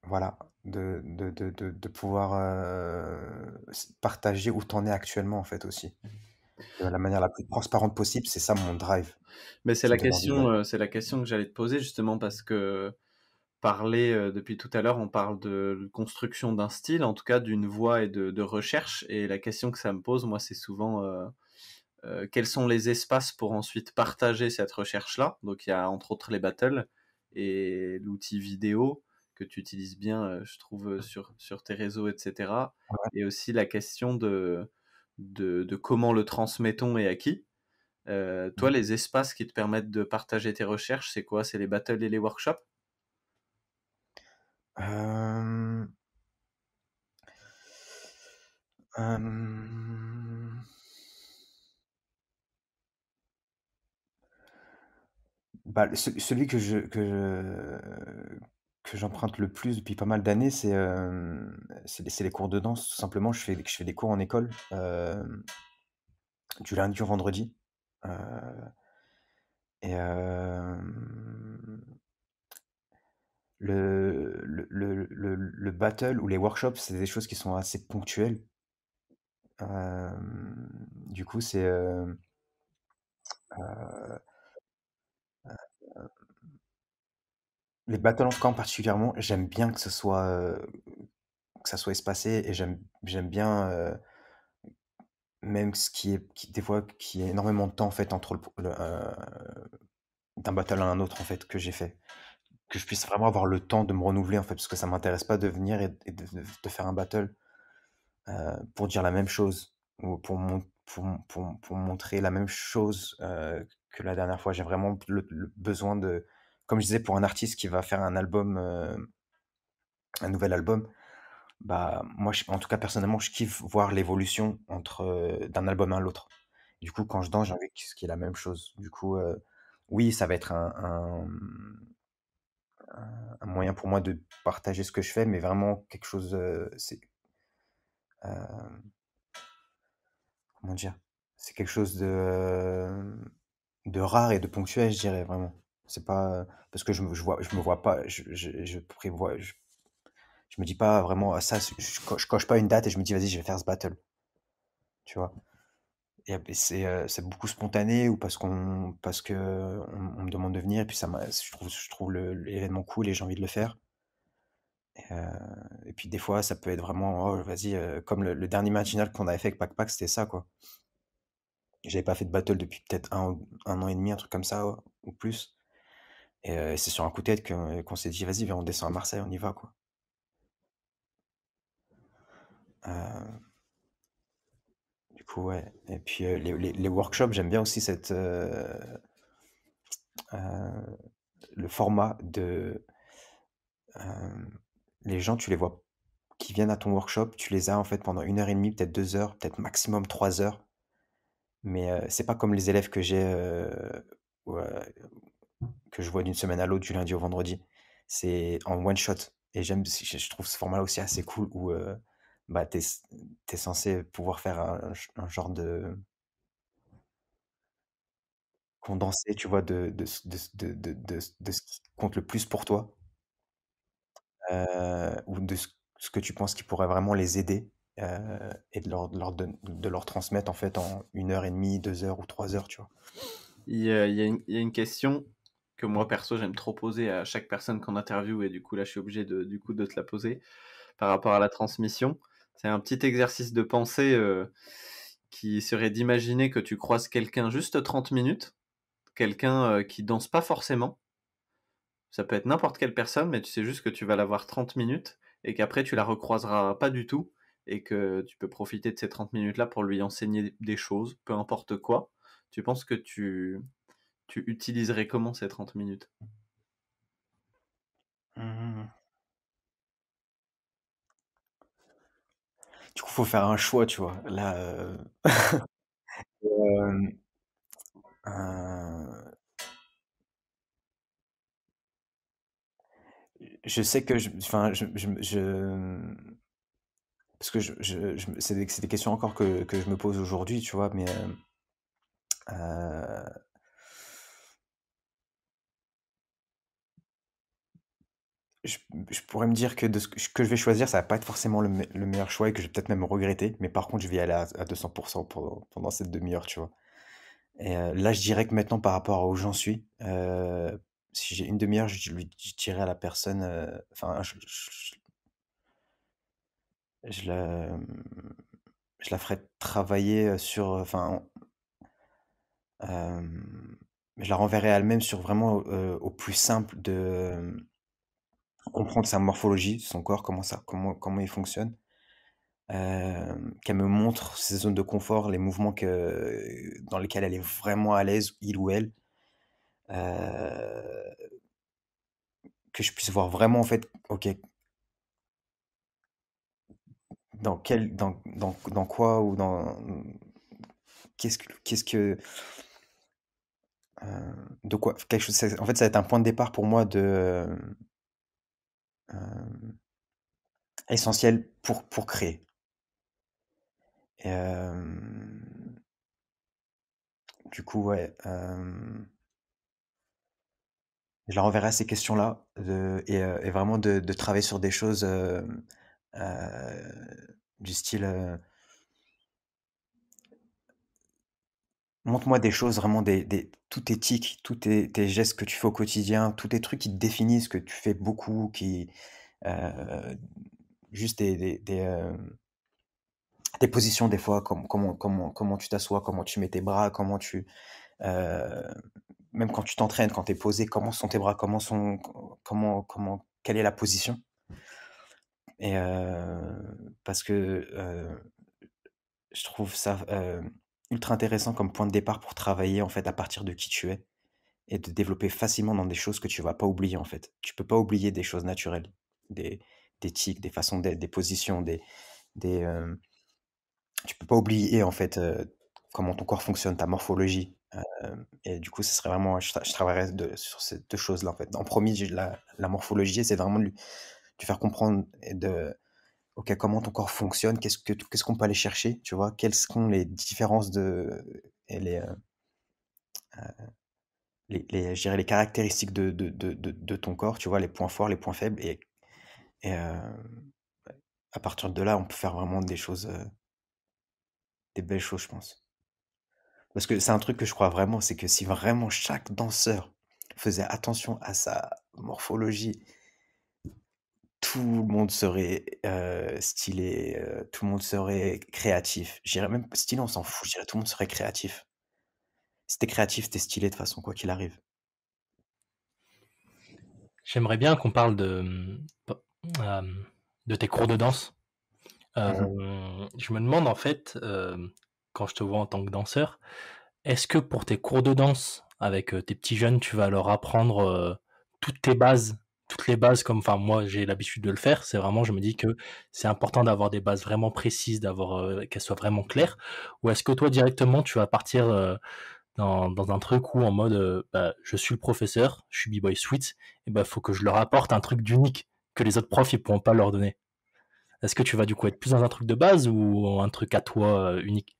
Voilà. De, pouvoir partager où t'en es actuellement, en fait, aussi de la manière la plus transparente possible. C'est ça mon drive. Mais c'est la c'est la question que j'allais te poser justement parce que Parler euh, depuis tout à l'heure, on parle de construction d'un style, en tout cas d'une voie et de, recherche. Et la question que ça me pose, moi, c'est souvent euh, euh, quels sont les espaces pour ensuite partager cette recherche-là. Donc il y a entre autres les battles et l'outil vidéo que tu utilises bien, je trouve, sur, sur tes réseaux, etc. Et aussi la question de, de, de comment le transmettons et à qui. toi, mmh. les espaces qui te permettent de partager tes recherches, c'est quoi C'est les battles et les workshops bah, celui que je, que que j'emprunte le plus depuis pas mal d'années, c'est les, cours de danse. Tout simplement, je fais, je fais des cours en école du lundi au vendredi. et, le, le, le, le, battle ou les workshops, c'est des choses qui sont assez ponctuelles. du coup, c'est. Euh, euh, euh, les battles en camp particulièrement, j'aime bien que ce soit, que ça soit espacé et j'aime bien même ce qui est des fois qui est énormément de temps en fait entre le, d'un battle à un autre en fait que j'ai fait que je puisse vraiment avoir le temps de me renouveler en fait, parce que ça m'intéresse pas de venir et, de, faire un battle euh, pour dire la même chose ou pour, pour, pour, montrer la même chose euh, que la dernière fois. J'ai vraiment le, besoin de, comme je disais, pour un artiste qui va faire un album, euh, un nouvel album. Bah, moi, je, en tout cas, personnellement, je kiffe voir l'évolution entre d'un album à l'autre. Du coup, quand je danse, j'ai envie que ce qui est la même chose. Du coup, oui, ça va être un un moyen pour moi de partager ce que je fais, mais vraiment quelque chose. Euh, c'est euh, comment dire C'est quelque chose de euh, de rare et de ponctuel, je dirais vraiment. C'est pas parce que je me je vois, je me vois pas, je, je, je prévois, je, me dis pas vraiment à ah, ça. Je, coche pas une date et je me dis vas-y, je vais faire ce battle. Tu vois. Et c'est c'est beaucoup spontané ou parce qu'on parce que on, me demande de venir et puis ça je trouve je trouve l'événement cool et j'ai envie de le faire. Et, puis des fois ça peut être vraiment oh vas-y comme le, dernier match qu'on avait fait avec Pac Pac c'était ça quoi. J'avais pas fait de battle depuis peut-être un, an et demi un truc comme ça ou plus. Et, c'est sur un coup de tête qu'on s'est dit vas-y on descend à Marseille on y va quoi. Euh, ouais. Et puis euh, les, workshops, j'aime bien aussi cette, euh, euh, le format de les gens, tu les vois qui viennent à ton workshop, tu les as en fait pendant une heure et demie, peut-être deux heures, peut-être maximum trois heures. Mais c'est pas comme les élèves que j'ai que je vois d'une semaine à l'autre, du lundi au vendredi. C'est en one shot. Et j'aime, je trouve ce format là aussi assez cool où bah, tu es, censé pouvoir faire un, genre de condensé, tu vois, de, de, de, de, ce qui compte le plus pour toi, euh, ou de ce, que tu penses qui pourrait vraiment les aider, euh, et de leur, leur de leur, transmettre en fait en une heure et demie, deux heures ou trois heures, tu vois. Il y a, une, il y a une question que moi perso j'aime trop poser à chaque personne qu'on interviewe et du coup là je suis obligé de, du coup de te la poser par rapport à la transmission. C'est un petit exercice de pensée euh, qui serait d'imaginer que tu croises quelqu'un juste 30 minutes, quelqu'un euh, qui danse pas forcément. Ça peut être n'importe quelle personne, mais tu sais juste que tu vas l'avoir 30 minutes et qu'après tu la recroiseras pas du tout et que tu peux profiter de ces 30 minutes-là pour lui enseigner des choses, peu importe quoi. Tu penses que tu, tu utiliserais comment ces 30 minutes mmh mmh Du coup, faut faire un choix, tu vois. Là, euh, euh, euh, Je sais que je je parce que je je c'est des questions encore que je me pose aujourd'hui, tu vois? Mais, je, pourrais me dire que de ce que je vais choisir, ça va pas être forcément le, meilleur choix et que je vais peut-être même regretter. Mais par contre, je vais y aller à, 200% pendant cette demi-heure, tu vois. Et euh, là, je dirais que maintenant, par rapport à où j'en suis, euh, si j'ai une demi-heure, je, lui dirais à la personne. Euh, enfin, je, la, je la ferais travailler sur. Enfin. je la renverrai elle-même sur vraiment au plus simple de comprendre sa morphologie, son corps, comment, ça, comment, comment il fonctionne, euh, qu'elle me montre ses zones de confort, les mouvements que, dans lesquels elle est vraiment à l'aise, il ou elle, euh, que je puisse voir vraiment en fait, ok, dans quel, dans, quoi ou dans qu'est-ce que, qu'est-ce que euh, de quoi quelque chose, en fait ça va être un point de départ pour moi de essentiel pour, pour créer. du coup, ouais. je leur enverrai ces questions-là et, vraiment de, de, travailler sur des choses du style montre-moi des choses vraiment, des, des, tout tes tics, tous tes, gestes que tu fais au quotidien, tous tes trucs qui te définissent, que tu fais beaucoup, qui. Euh, juste des. des, des euh, tes positions des fois, comme, comment, comment, comment tu t'assois, comment tu mets tes bras, comment tu... Euh, même quand tu t'entraînes, quand tu es posé, comment sont tes bras, comment sont, comment, comment, quelle est la position. Et parce que je trouve ça, ultra intéressant comme point de départ pour travailler en fait à partir de qui tu es et de développer facilement dans des choses que tu vas pas oublier en fait. Tu peux pas oublier des choses naturelles, des, des tics, des façons d'être, des positions, des, des euh, tu peux pas oublier en fait euh, comment ton corps fonctionne, ta morphologie. Euh, et du coup, ce serait vraiment, je, travaillerais sur ces deux choses-là en fait. En premier, la, morphologie, c'est vraiment de, faire comprendre et de ok, comment ton corps fonctionne, qu'est-ce qu'on peut aller chercher, tu vois, quelles sont les différences de, euh, euh, les, les, caractéristiques de, de, de, ton corps, tu vois, les points forts, les points faibles, et, euh, à partir de là, on peut faire vraiment des choses, des belles choses, je pense. Parce que c'est un truc que je crois vraiment, c'est que si vraiment chaque danseur faisait attention à sa morphologie tout le monde serait stylé, tout le monde serait créatif. dirais même stylé, on s'en fout. J'irais tout le monde serait créatif. Si t'es créatif, t'es stylé de façon, quoi qu'il arrive. J'aimerais bien qu'on parle de, mmh, de tes cours de danse. Mmh je me demande en fait, quand je te vois en tant que danseur, est-ce que pour tes cours de danse avec tes petits jeunes, tu vas leur apprendre toutes tes bases toutes les bases comme enfin moi j'ai l'habitude de le faire c'est vraiment je me dis que c'est important d'avoir des bases vraiment précises d'avoir euh, qu'elles soient vraiment claires ou est-ce que toi directement tu vas partir euh, dans, un truc où en mode euh, bah, je suis le professeur je suis b-boy sweet et bah faut que je leur apporte un truc d'unique que les autres profs ils pourront pas leur donner est-ce que tu vas du coup être plus dans un truc de base ou un truc à toi unique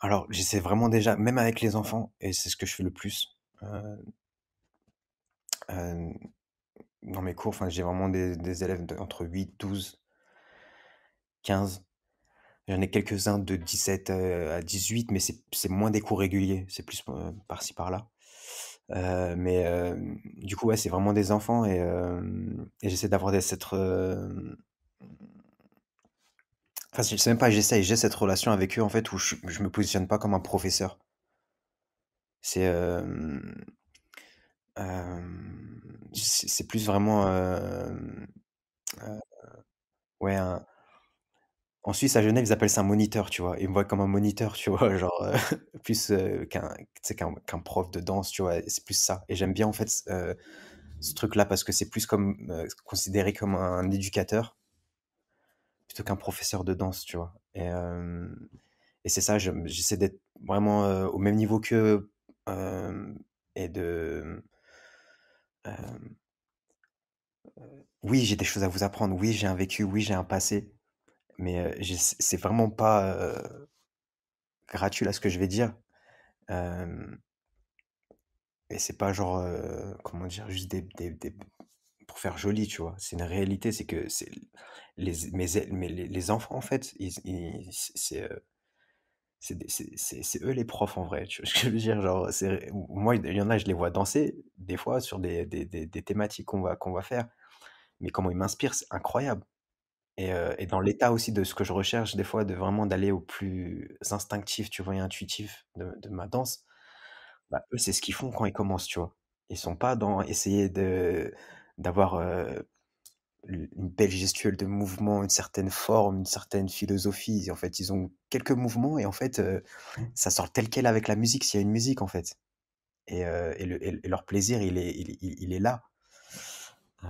alors j'essaie vraiment déjà même avec les enfants et c'est ce que je fais le plus dans mes cours, enfin, j'ai vraiment des, élèves entre 8, 12, 15. J'en ai quelques-uns de 17 euh, à 18, mais c'est moins des cours réguliers, c'est plus euh, par-ci par-là. Euh, mais du coup, ouais, c'est vraiment des enfants et, j'essaie d'avoir cette. Enfin, je sais même pas, j'essaie, j'ai cette relation avec eux en fait où je, je me positionne pas comme un professeur. C'est c'est plus vraiment, ouais, en Suisse, à Genève, ils appellent ça un moniteur, tu vois? Ils me voient comme un moniteur, tu vois? Genre, plus, qu'un qu'un prof de danse, tu vois? C'est plus ça et j'aime bien, en fait, ce, truc-là parce que c'est plus comme, considéré comme un éducateur plutôt qu'un professeur de danse, tu vois? Et et c'est ça, j'essaie d'être vraiment, au même niveau que et de oui, j'ai des choses à vous apprendre, oui, j'ai un vécu, oui, j'ai un passé, mais c'est vraiment pas gratuit là ce que je vais dire. et c'est pas genre, comment dire, juste pour faire joli, tu vois. C'est une réalité, c'est que les, mes, les, enfants, en fait, c'est c'est eux les profs en vrai. Tu vois ce que je veux dire Genre, moi, il y en a, je les vois danser des fois sur des, des, des, des thématiques qu'on va, qu'on va faire. Mais comment ils m'inspirent, c'est incroyable. Et, euh, et dans l'état aussi de ce que je recherche, des fois, de vraiment d'aller au plus instinctif, tu vois, et intuitif de, de ma danse, bah, eux, c'est ce qu'ils font quand ils commencent, tu vois. Ils sont pas dans essayer de d'avoir euh, une belle gestuelle de mouvement, une certaine forme, une certaine philosophie. en fait, ils ont quelques mouvements et en fait, euh, ça sort tel quel avec la musique, s'il y a une musique en fait. Et, euh, leur plaisir, il est, il, est là. Euh,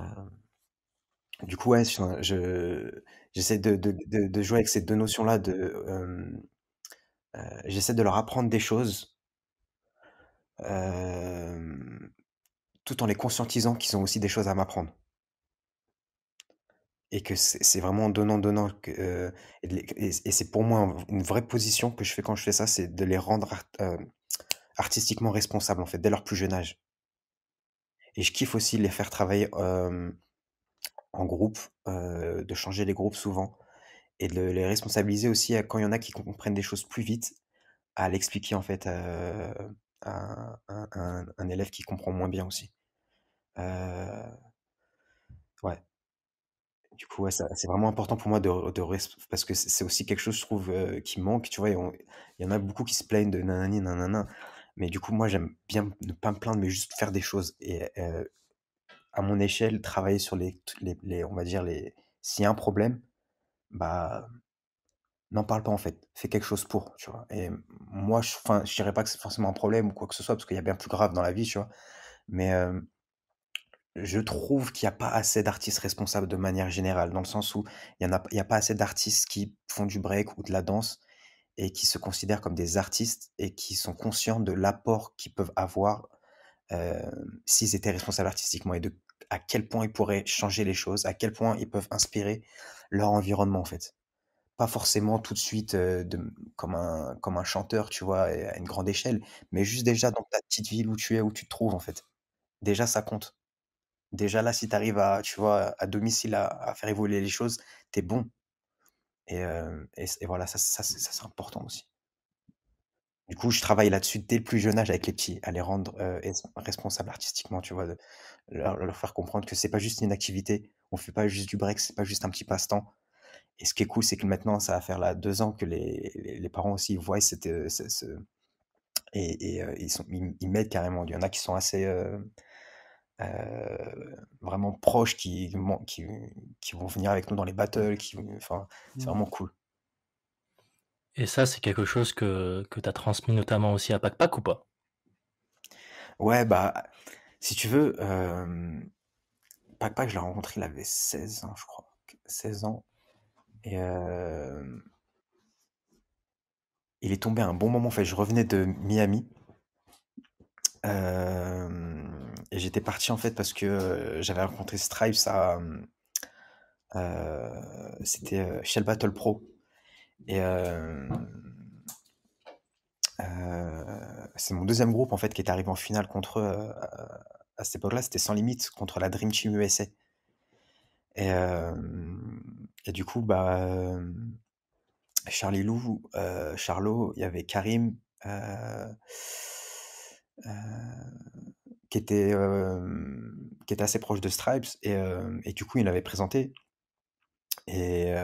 du coup, ouais, j'essaie je, j'essaie de, de, de, jouer avec ces deux notions-là. j'essaie de leur apprendre des choses tout en les conscientisant qu'ils ont aussi des choses à m'apprendre et que c'est vraiment donnant-donnant. Euh, et, c'est pour moi une vraie position que je fais quand je fais ça, c'est de les rendre euh, artistiquement responsables, en fait, dès leur plus jeune âge. Et je kiffe aussi les faire travailler en groupe, euh, de changer les groupes souvent, et de les responsabiliser aussi quand il y en a qui comprennent des choses plus vite, à l'expliquer en fait à, un, un, élève qui comprend moins bien aussi. ouais. Du coup, ouais, c'est vraiment important pour moi de, parce que c'est aussi quelque chose, je trouve, euh, qui manque. Tu vois, il y en a beaucoup qui se plaignent de nanani, nanana. Mais du coup, moi, j'aime bien ne pas me plaindre, mais juste faire des choses. Et euh, à mon échelle, travailler sur les, les, on va dire, les, s'il y a un problème, bah, n'en parle pas en fait, fais quelque chose pour, tu vois. Et moi, je, enfin, je dirais pas que c'est forcément un problème ou quoi que ce soit, parce qu'il y a bien plus grave dans la vie, tu vois. Mais euh, je trouve qu'il n'y a pas assez d'artistes responsables de manière générale, dans le sens où il n'y a, a pas assez d'artistes qui font du break ou de la danse et qui se considèrent comme des artistes et qui sont conscients de l'apport qu'ils peuvent avoir euh, s'ils étaient responsables artistiquement et de à quel point ils pourraient changer les choses, à quel point ils peuvent inspirer leur environnement en fait. Pas forcément tout de suite euh, comme, un, comme un chanteur, tu vois, à une grande échelle, mais juste déjà dans ta petite ville où tu es, où tu te trouves en fait. Déjà ça compte. Déjà là, si tu arrives à, tu vois, à domicile à, faire évoluer les choses, tu es bon. Et, euh, voilà, ça, ça, c'est important aussi. Du coup, je travaille là-dessus dès le plus jeune âge avec les petits, à les rendre euh, responsables artistiquement, tu vois, de leur, faire comprendre que c'est pas juste une activité, on fait pas juste du break, c'est pas juste un petit passe-temps. Et ce qui est cool, c'est que maintenant, ça va faire là deux ans que les, parents aussi voient cette, euh, et, ils, sont, ils, m'aident carrément. Il y en a qui sont assez, euh, vraiment proches qui, qui, qui, vont venir avec nous dans les battles. Qui, enfin, c'est mmh. vraiment cool. Et ça, c'est quelque chose que, que tu as transmis notamment aussi à Pac-Pac ou pas Ouais, bah, si tu veux, euh, Pac-Pac, je l'ai rencontré, il avait 16 ans, je crois. 16 ans. Et euh, il est tombé à un bon moment. En fait, je revenais de Miami. Euh, et j'étais parti en fait parce que j'avais rencontré Stripes, ça. C'était Shell Battle Pro. Et c'est mon deuxième groupe en fait qui est arrivé en finale contre à cette époque-là, c'était sans limite contre la Dream Team USA. Et, et du coup, bah, Charlie Lou, euh, Charlot, il y avait Karim, qui était, qui était assez proche de Stripes, et, du coup, il l'avait présenté. Et,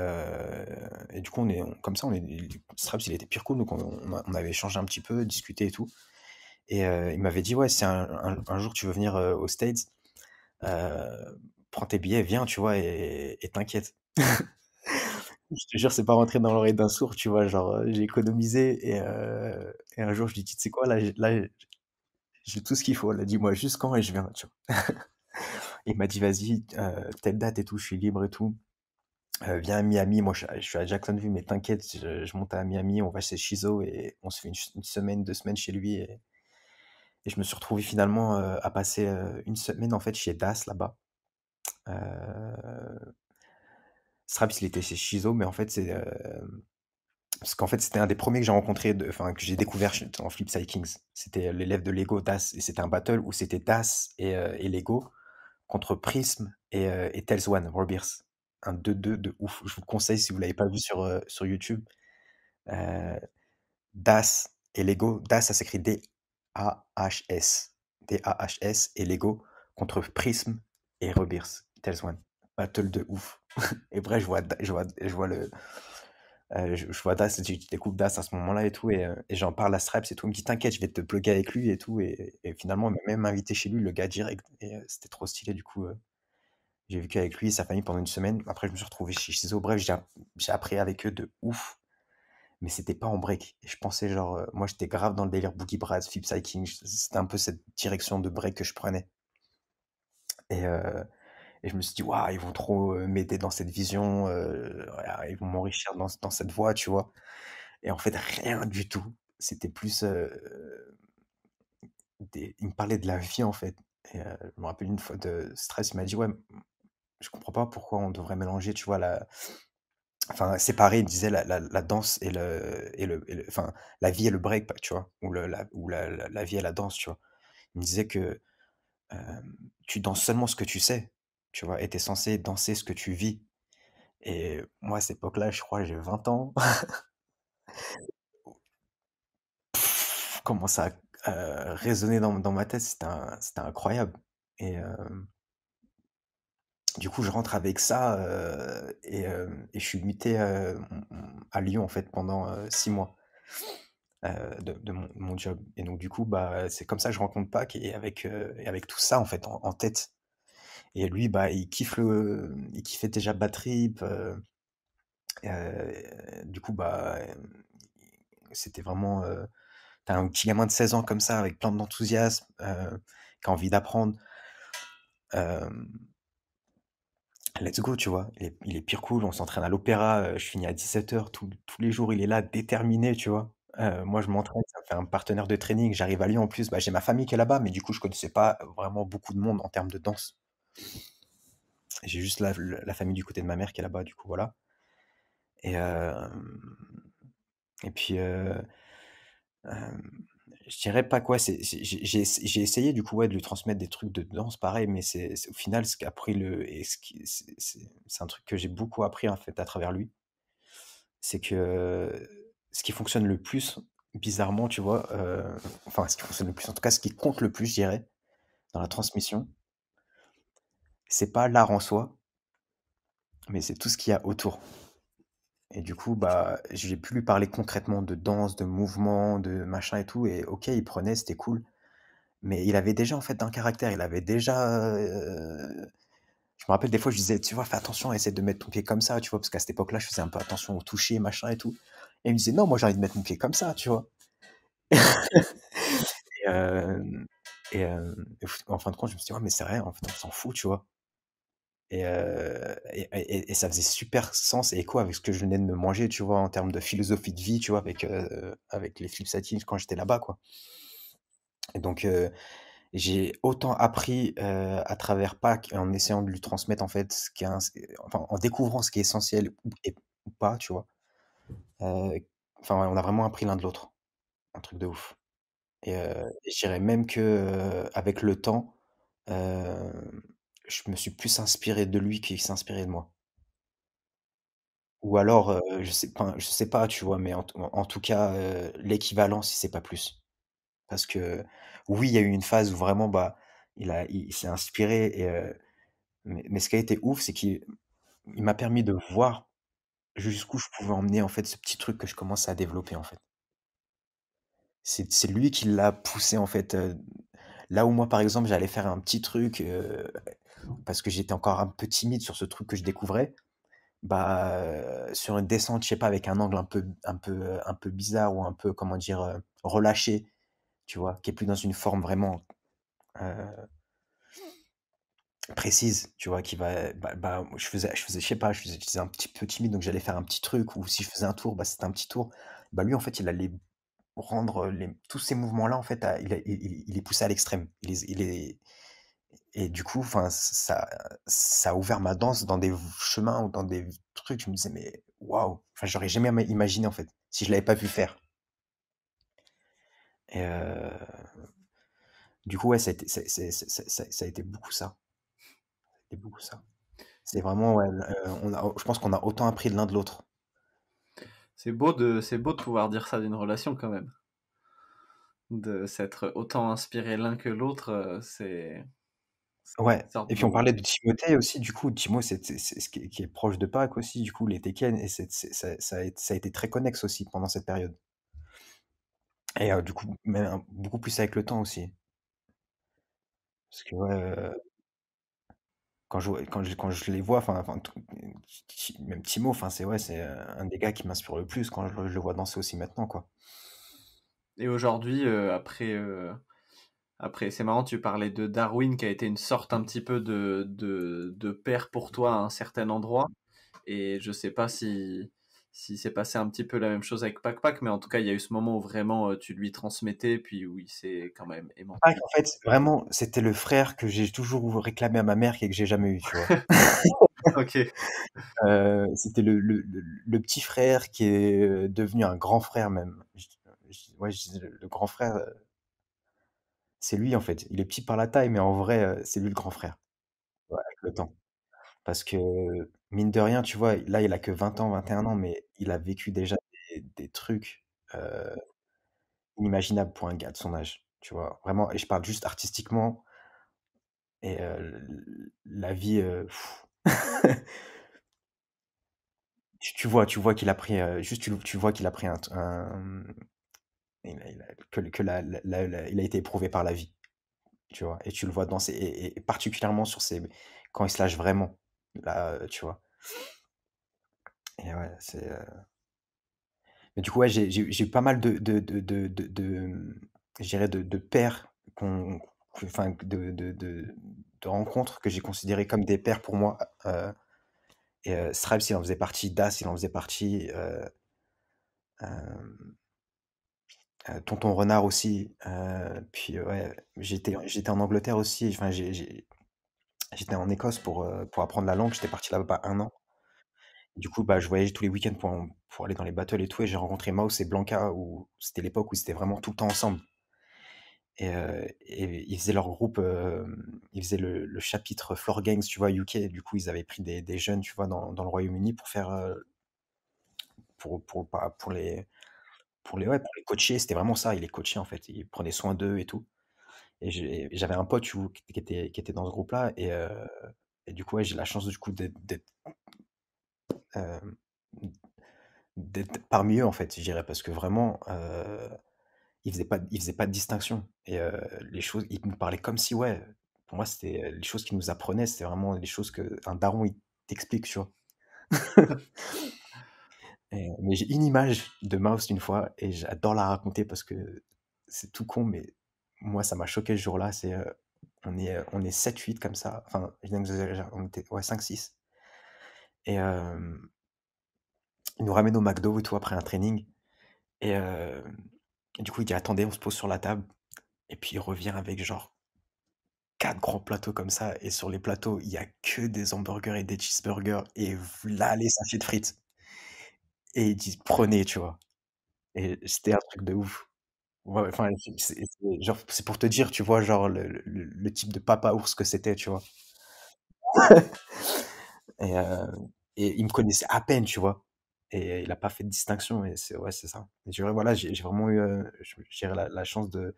du coup, on est, comme ça, on Stripes, il était pire cool, donc on, on, avait échangé un petit peu, discuté et tout. Et il m'avait dit, ouais, si un, jour tu veux venir aux States, prends tes billets, viens, tu vois, et t'inquiète. je te jure, c'est pas rentré dans l'oreille d'un sourd, tu vois. Genre, j'ai économisé et, un jour, je lui dis, tu sais quoi, là, là j'ai tout ce qu'il faut, elle a dit « moi juste et je viens, il m'a dit, vas-y, euh, telle date et tout, je suis libre et tout. Euh, viens à Miami, moi je, suis à Jacksonville, mais t'inquiète, je, monte à Miami, on va chez Shizo et on se fait une, semaine, deux semaines chez lui. Et, je me suis retrouvé finalement euh, à passer une semaine en fait chez Das là-bas. Straps, il était chez Shizo, mais en fait, c'est parce qu'en fait, c'était un des premiers que j'ai rencontré, enfin, que j'ai découvert en Flip Kings. C'était euh, l'élève de Lego Das, et c'était un battle où c'était Das euh, et, Lego contre Prism et, euh, One, Un 2-2 de ouf. Je vous conseille si vous ne l'avez pas vu sur, euh, sur YouTube. das et Lego. Das, ça s'écrit D-A-H-S. D-A-H-S et Lego contre Prism et Robiers. Tales Battle de ouf. et bref, je vois, je vois le euh, je, vois Das, je découvre Das à ce moment-là et tout, et, euh, j'en parle à Streps et tout. Il me dit T'inquiète, je vais te bloguer avec lui et tout. Et, finalement, il m'a même invité chez lui, le gars direct. Et euh, c'était trop stylé, du coup. j'ai vécu avec lui et sa famille pendant une semaine. Après, je me suis retrouvé chez eux Bref, j'ai appris avec eux de ouf. Mais c'était pas en break. Et je pensais, genre, moi, j'étais grave dans le délire Boogie Brass, Flip King. C'était un peu cette direction de break que je prenais. Et. Et je me suis dit, waouh, ils vont trop euh, m'aider dans cette vision, euh, ils vont m'enrichir dans, dans cette voie, tu vois. Et en fait, rien du tout. C'était plus. euh, Il me parlait de la vie, en fait. Euh, je me rappelle une fois de Stress, il m'a dit, ouais, je comprends pas pourquoi on devrait mélanger, tu vois, la. Enfin, séparer, il disait, la, la, danse et le, et le, Enfin, la vie et le break, tu vois. Ou, le, la, ou la, la, vie et la danse, tu vois. Il me disait que tu danses seulement ce que tu sais tu vois, et censé danser ce que tu vis. Et moi, à cette époque-là, je crois que j'ai 20 ans. Comment ça a euh, résonné dans, ma tête, c'était incroyable. Et du coup, je rentre avec ça et, je suis muté à Lyon, en fait, pendant six mois de, mon, job. Et donc, du coup, bah, c'est comme ça que je rencontre Pâques et avec, avec tout ça, en fait, en tête. Et lui, bah, il kiffe le, il kiffait déjà Batrip. du coup, bah, c'était vraiment. T'as un petit gamin de 16 ans comme ça, avec plein d'enthousiasme, qui a envie d'apprendre. let's go, tu vois. Il est, pire cool. On s'entraîne à l'opéra. Je finis à 17h. tous les jours, il est là, déterminé, tu vois. moi, je m'entraîne, ça fait un partenaire de training. J'arrive à Lyon en plus. Bah, j'ai ma famille qui est là-bas, mais du coup, je connaissais pas vraiment beaucoup de monde en termes de danse. J'ai juste la, famille du côté de ma mère qui est là-bas, du coup, voilà. Et, euh, et puis, euh, euh, je dirais pas quoi. J'ai essayé, du coup, de lui transmettre des trucs de danse, pareil, mais c'est au final, ce qu'a appris le. C'est un truc que j'ai beaucoup appris, en fait, à travers lui. C'est que ce qui fonctionne le plus, bizarrement, tu vois, enfin, ce qui fonctionne le plus, en tout cas, ce qui compte le plus, je dirais, dans la transmission, c'est pas l'art en soi, mais c'est tout ce qu'il y a autour. Et du coup, bah, j'ai pu lui parler concrètement de danse, de mouvement, de machin et tout. Et ok, il prenait, c'était cool. Mais il avait déjà en fait un caractère. Il avait déjà. Euh, je me rappelle des fois, je disais, tu vois, fais attention, essaie de mettre ton pied comme ça, tu vois, parce qu'à cette époque-là, je faisais un peu attention au toucher, machin et tout. Et il me disait, non, moi j'ai envie de mettre mon pied comme ça, tu vois. et, euh, euh, en fin de compte, je me suis dit, ouais, mais c'est vrai, en fait, on s'en fout, tu vois. Et, et, et, ça faisait super sens et quoi avec ce que je venais de me manger, tu vois, en termes de philosophie de vie, tu vois, avec, avec les flips quand j'étais là-bas, quoi. Et donc, j'ai autant appris à travers Pâques en essayant de lui transmettre, en fait, ce qui enfin, en découvrant ce qui est essentiel ou, pas, tu vois. Enfin, on a vraiment appris l'un de l'autre. Un truc de ouf. Et, je dirais même que avec le temps, je me suis plus inspiré de lui qu'il s'est inspiré de moi. Ou alors, euh, je sais sais pas, tu vois? Mais en tout cas, euh, l'équivalent si c'est pas plus. Parce que oui, il y a eu une phase où vraiment, bah, il a s'est inspiré euh, mais ce qui a été ouf, c'est qu'il m'a permis de voir jusqu'où je pouvais emmener, en fait, ce petit truc que je commence à développer, en fait. C'est lui qui l'a poussé, en fait, là où moi, par exemple, j'allais faire un petit truc, parce que j'étais encore un peu timide sur ce truc que je découvrais. Bah, sur une descente, je sais pas, avec un angle un peu, un peu, un peu bizarre ou un peu, comment dire, euh, relâché, tu vois, qui est plus dans une forme vraiment euh, précise, tu vois, qui va, bah, bah je faisais, je faisais, je sais pas, je faisais, un petit peu timide, donc j'allais faire un petit truc, ou si je faisais un tour, bah, c'était un petit tour. Bah, lui, en fait, il allait rendre tous ces mouvements-là, en fait, il, il, il, est à l'extrême. Il, il, les, et du coup, ça, ça a ouvert ma danse dans des chemins ou dans des trucs. Je me disais, mais waouh, enfin, j'aurais jamais imaginé en fait, si je ne l'avais pas pu faire. Euh, du coup, ouais, ça a été, beaucoup ça. beaucoup ça. C'est vraiment, euh, on je pense qu'on a autant appris l'un de l'autre. C'est beau de, c'est beau de pouvoir dire ça d'une relation quand même. De s'être autant inspiré l'un que l'autre, euh, c'est Ouais. Et puis on parlait de Timothée aussi, du coup, Timo, c'est ce qui, est proche de Pâques aussi, du coup, les Tekken, et ça, a été, très connexe aussi pendant cette période. Et du coup, même, beaucoup plus avec le temps aussi. Parce que ouais, quand, je, quand, je, les vois, enfin, même Timo, enfin, c'est ouais, c'est euh, un des gars qui m'inspire le plus quand je, le vois danser aussi maintenant, quoi. Et aujourd'hui, après après, c'est marrant, tu parlais de Darwin qui a été une sorte un mmh. petit peu de, père pour toi à un certain endroit. Et je ne sais pas si, si c'est passé un petit peu la même chose avec Pac Pac, mais en tout cas, il y a eu ce moment où vraiment euh, tu lui transmettais, puis oui, c'est quand même aimant. en fait, vraiment, c'était le frère que j'ai toujours réclamé à ma mère et que j'ai jamais eu, tu vois. ok. Euh, c'était le, le, petit frère qui est euh, devenu un grand frère même. Ouais, le grand frère c'est lui en fait. Il est petit par la taille, mais en vrai, c'est lui le grand frère. le temps. Parce que, mine de rien, tu vois, là, il a que 20 ans, 21 ans, mais il a vécu déjà des, trucs inimaginables pour un gars de son âge. Tu vois, vraiment, et je parle juste artistiquement. Et la vie. tu, vois, tu vois qu'il a pris, juste tu, vois qu'il a pris un- mmh, il a, il a, il a été éprouvé par la vie. Tu vois, et tu le vois dans et, particulièrement sur ses, quand il se lâche vraiment, là, euh, tu vois. Et ouais, c'est. Euh Mais du coup, ouais, j'ai eu pas mal de, de, de, de, de, de, de pères enfin, de, de, de, rencontres que j'ai considérées comme des pères pour moi. Euh, et euh, Stripes, il en faisait partie, Das, il en faisait partie. Euh, euh, Tonton Renard aussi. Euh, puis euh, ouais, j'étais, j'étais en Angleterre aussi. Enfin, j'ai- j'étais en Écosse pour, pour apprendre la langue. J'étais parti là-bas un an. Du coup, bah, je voyageais tous les week-ends pour, pour aller dans les battles et tout. Et j'ai rencontré Maus et Blanca, où c'était l'époque où c'était vraiment tout le temps ensemble. Et, et ils faisaient leur groupe, ils faisaient le, le chapitre Floor Gangs, tu vois, UK. Du coup, ils avaient pris des, des jeunes, tu vois, dans, dans le Royaume-Uni pour faire, pour, pour, bah, pour les, pour les, ouais, pour les coacher, c'était vraiment ça. Il les coachait, en fait. Il prenait soin d'eux et tout. Et j'avais un pote qui, était, qui était dans ce groupe-là. Et, euh, et, du coup, j'ai la chance du coup d'être euh, parmi eux, en fait, je dirais. Parce que vraiment, euh, ils ne pas, il faisait pas de distinction. Et euh, les choses, il me parlait comme si, ouais, pour moi, c'était les choses qu'ils nous apprenaient, c'était vraiment les choses qu'un daron, il t'explique, tu vois. Euh, mais j'ai une image de Mouse une fois et j'adore la raconter parce que c'est tout con, mais moi, ça m'a choqué ce jour-là. C'est euh, on est, euh, on est 7-8 comme ça. Enfin, je viens on était 5-6. Et il nous ramène au McDo et tout après un training. Et, du coup, il dit Attendez, on se pose sur la table. Et puis il revient avec genre quatre grands plateaux comme ça. Et sur les plateaux, il n'y a que des hamburgers et des cheeseburgers. Et là, les sachets de frites et il dit « prenez, tu vois. Et c'était un truc de ouf. enfin, c'est pour te dire, tu vois, genre le, le, type de papa ours que c'était, tu vois. et, euh, et, il me connaissait à peine, tu vois. Et il n'a pas fait de distinction, et c'est ouais, ça. Et voilà, j'ai vraiment eu euh, la, chance de.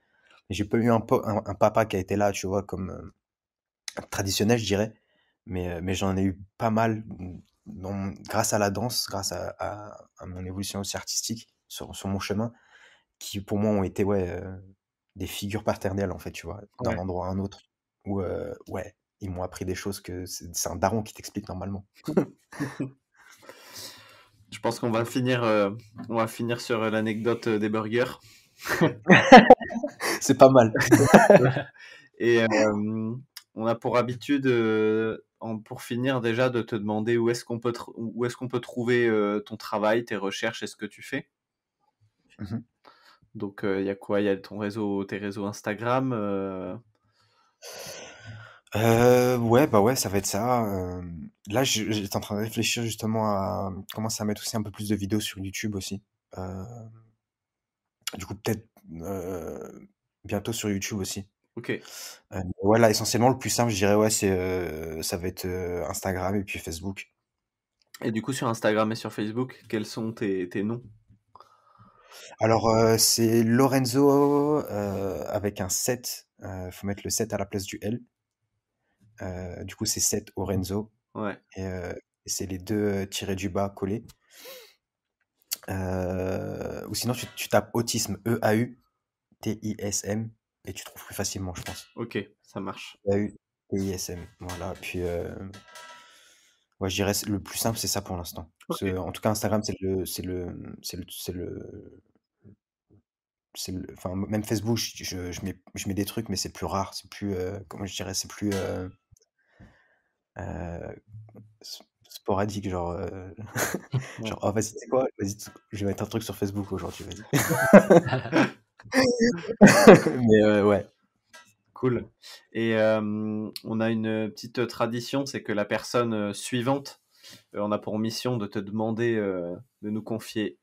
J'ai pas eu un, papa qui a été là, tu vois, comme euh, traditionnel, je dirais. Mais, mais j'en ai eu pas mal grâce à la danse, grâce à, mon évolution aussi artistique sur, sur, mon chemin, qui pour moi ont été ouais, euh, des figures paternelles, en fait, tu vois, d'un endroit à un autre, où, euh, ouais, ils m'ont appris des choses que c'est un daron qui t'explique normalement. Je pense qu'on va finir, euh, on va finir sur l'anecdote des burgers. c'est pas mal. Et on a pour habitude pour finir déjà de te demander où est-ce qu'on peut, où est qu'on peut trouver euh, ton travail, tes recherches et ce que tu fais. Mmh Donc euh, il y a quoi Il y a ton réseau, tes réseaux Instagram euh? ouais, bah ouais, ça va être ça. là, j'étais en train de réfléchir justement à comment à mettre aussi un peu plus de vidéos sur YouTube aussi. du coup, peut-être bientôt sur YouTube aussi. Ok. Euh, voilà, essentiellement, le plus simple, je dirais, ouais, euh, ça va être euh, Instagram et puis Facebook. Et du coup, sur Instagram et sur Facebook, quels sont tes, tes noms Alors, c'est Lorenzo avec un 7. Il faut mettre le 7 à la place du L. du coup, c'est 7 Lorenzo Ouais. Et, c'est les deux tirés du bas collés. ou sinon, tu, tu tapes autisme, E-A-U, T-I-S-M et tu trouves plus facilement, je pense. Ok, ça marche. Il eu ISM, voilà. Puis, euh... ouais, je dirais le plus simple, c'est ça pour l'instant. En tout cas, Instagram, c'est le, c'est le, c'est le, c'est le, enfin, même Facebook, je, je, mets, je mets des trucs, mais c'est plus rare, c'est plus, euh, comment je dirais, c'est plus euh, euh, sporadique, genre, genre, oh, vas-y, c'est quoi, vas-y, je vais mettre un truc sur Facebook aujourd'hui, vas-y. Mais euh, ouais. Cool. Et euh, on a une petite tradition, c'est que la personne euh, suivante, on a pour mission de te demander de nous confier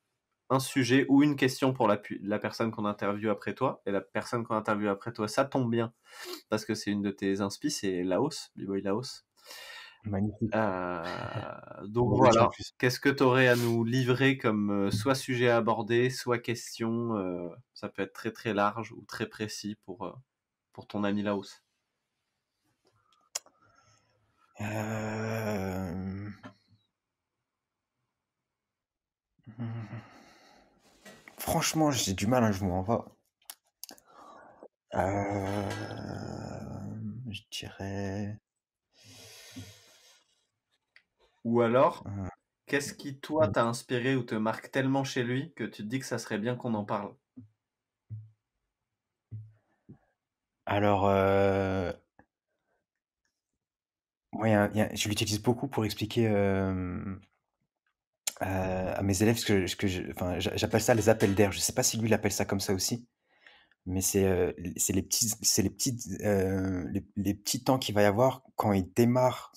un sujet ou une question pour la, la personne qu'on interviewe après toi. Et la personne qu'on interviewe après toi, ça tombe bien, parce que c'est une de tes inspi, c'est Laos, B-Boy Laos. Magnifique. Euh, donc voilà, qu'est-ce que tu aurais à nous livrer comme euh, soit sujet à aborder, soit question euh, Ça peut être très très large ou très précis pour, pour ton ami Laos. Hmm. Franchement, j'ai du mal, à hein, je m'en Euh... Je dirais. Ou alors, ah. qu'est-ce qui, toi, t'a inspiré ou te marque tellement chez lui que tu te dis que ça serait bien qu'on en parle Alors, euh... je l'utilise beaucoup pour expliquer à mes élèves ce que, j'appelle ça les appels d'air. Je ne sais pas si lui l'appelle ça comme ça aussi, mais c'est euh, les petits, c'est euh, les les, petits temps qu'il va y avoir quand il démarre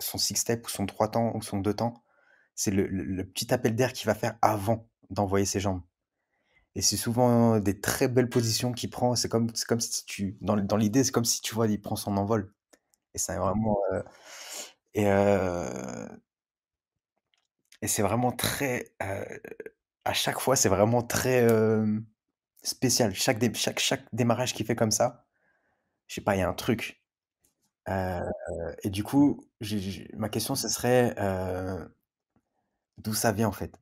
son six step ou son trois temps ou son deux temps, c'est le, petit appel d'air qu'il va faire avant d'envoyer ses jambes. Et c'est souvent des très belles positions qu'il prend. C'est comme, comme si tu, dans, dans l'idée, c'est comme si tu vois, il prend son envol. Et c'est vraiment, euh, et, euh, et c'est vraiment très, euh, à chaque fois, c'est vraiment très spécial. Chaque, chaque, chaque démarrage qu'il fait comme ça, je sais pas, il y a un truc. Euh, euh, et du coup, ma question ce serait, euh, d'où ça vient en fait?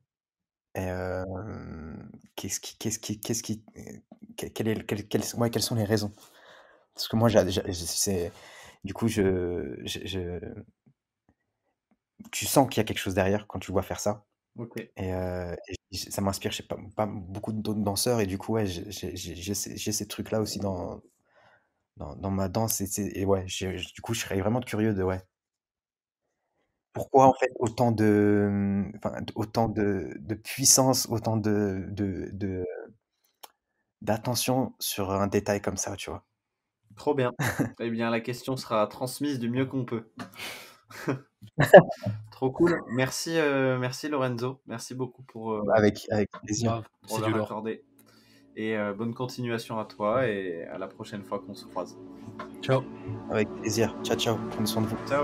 qu'est-ce qui qu'est-ce qui qu'est-ce qui quel est quelles sont quelles sont les raisons? Parce que moi c'est du coup je je tu sens qu'il y a quelque chose derrière quand tu vois faire ça et ça m'inspire, je sais pas pas beaucoup d'autres danseurs et du coup ouais, j'ai j'ai ces trucs là aussi dans dans, ma danse. Et, ouais, du coup, je serais vraiment curieux de ouais. Pourquoi en fait autant de, mmh, enfin, autant de, de puissance, autant de, de, de- d'attention sur un détail comme ça, tu vois. Trop bien. eh bien, la question sera transmise du mieux qu'on peut. Trop cool. Merci, euh, merci Lorenzo. Merci beaucoup pour, euh, Avec, avec plaisir. c'est et euh, bonne continuation à toi et à la prochaine fois qu'on se croise. Ciao. Avec plaisir. Ciao, ciao. Prenez soin de vous. Ciao.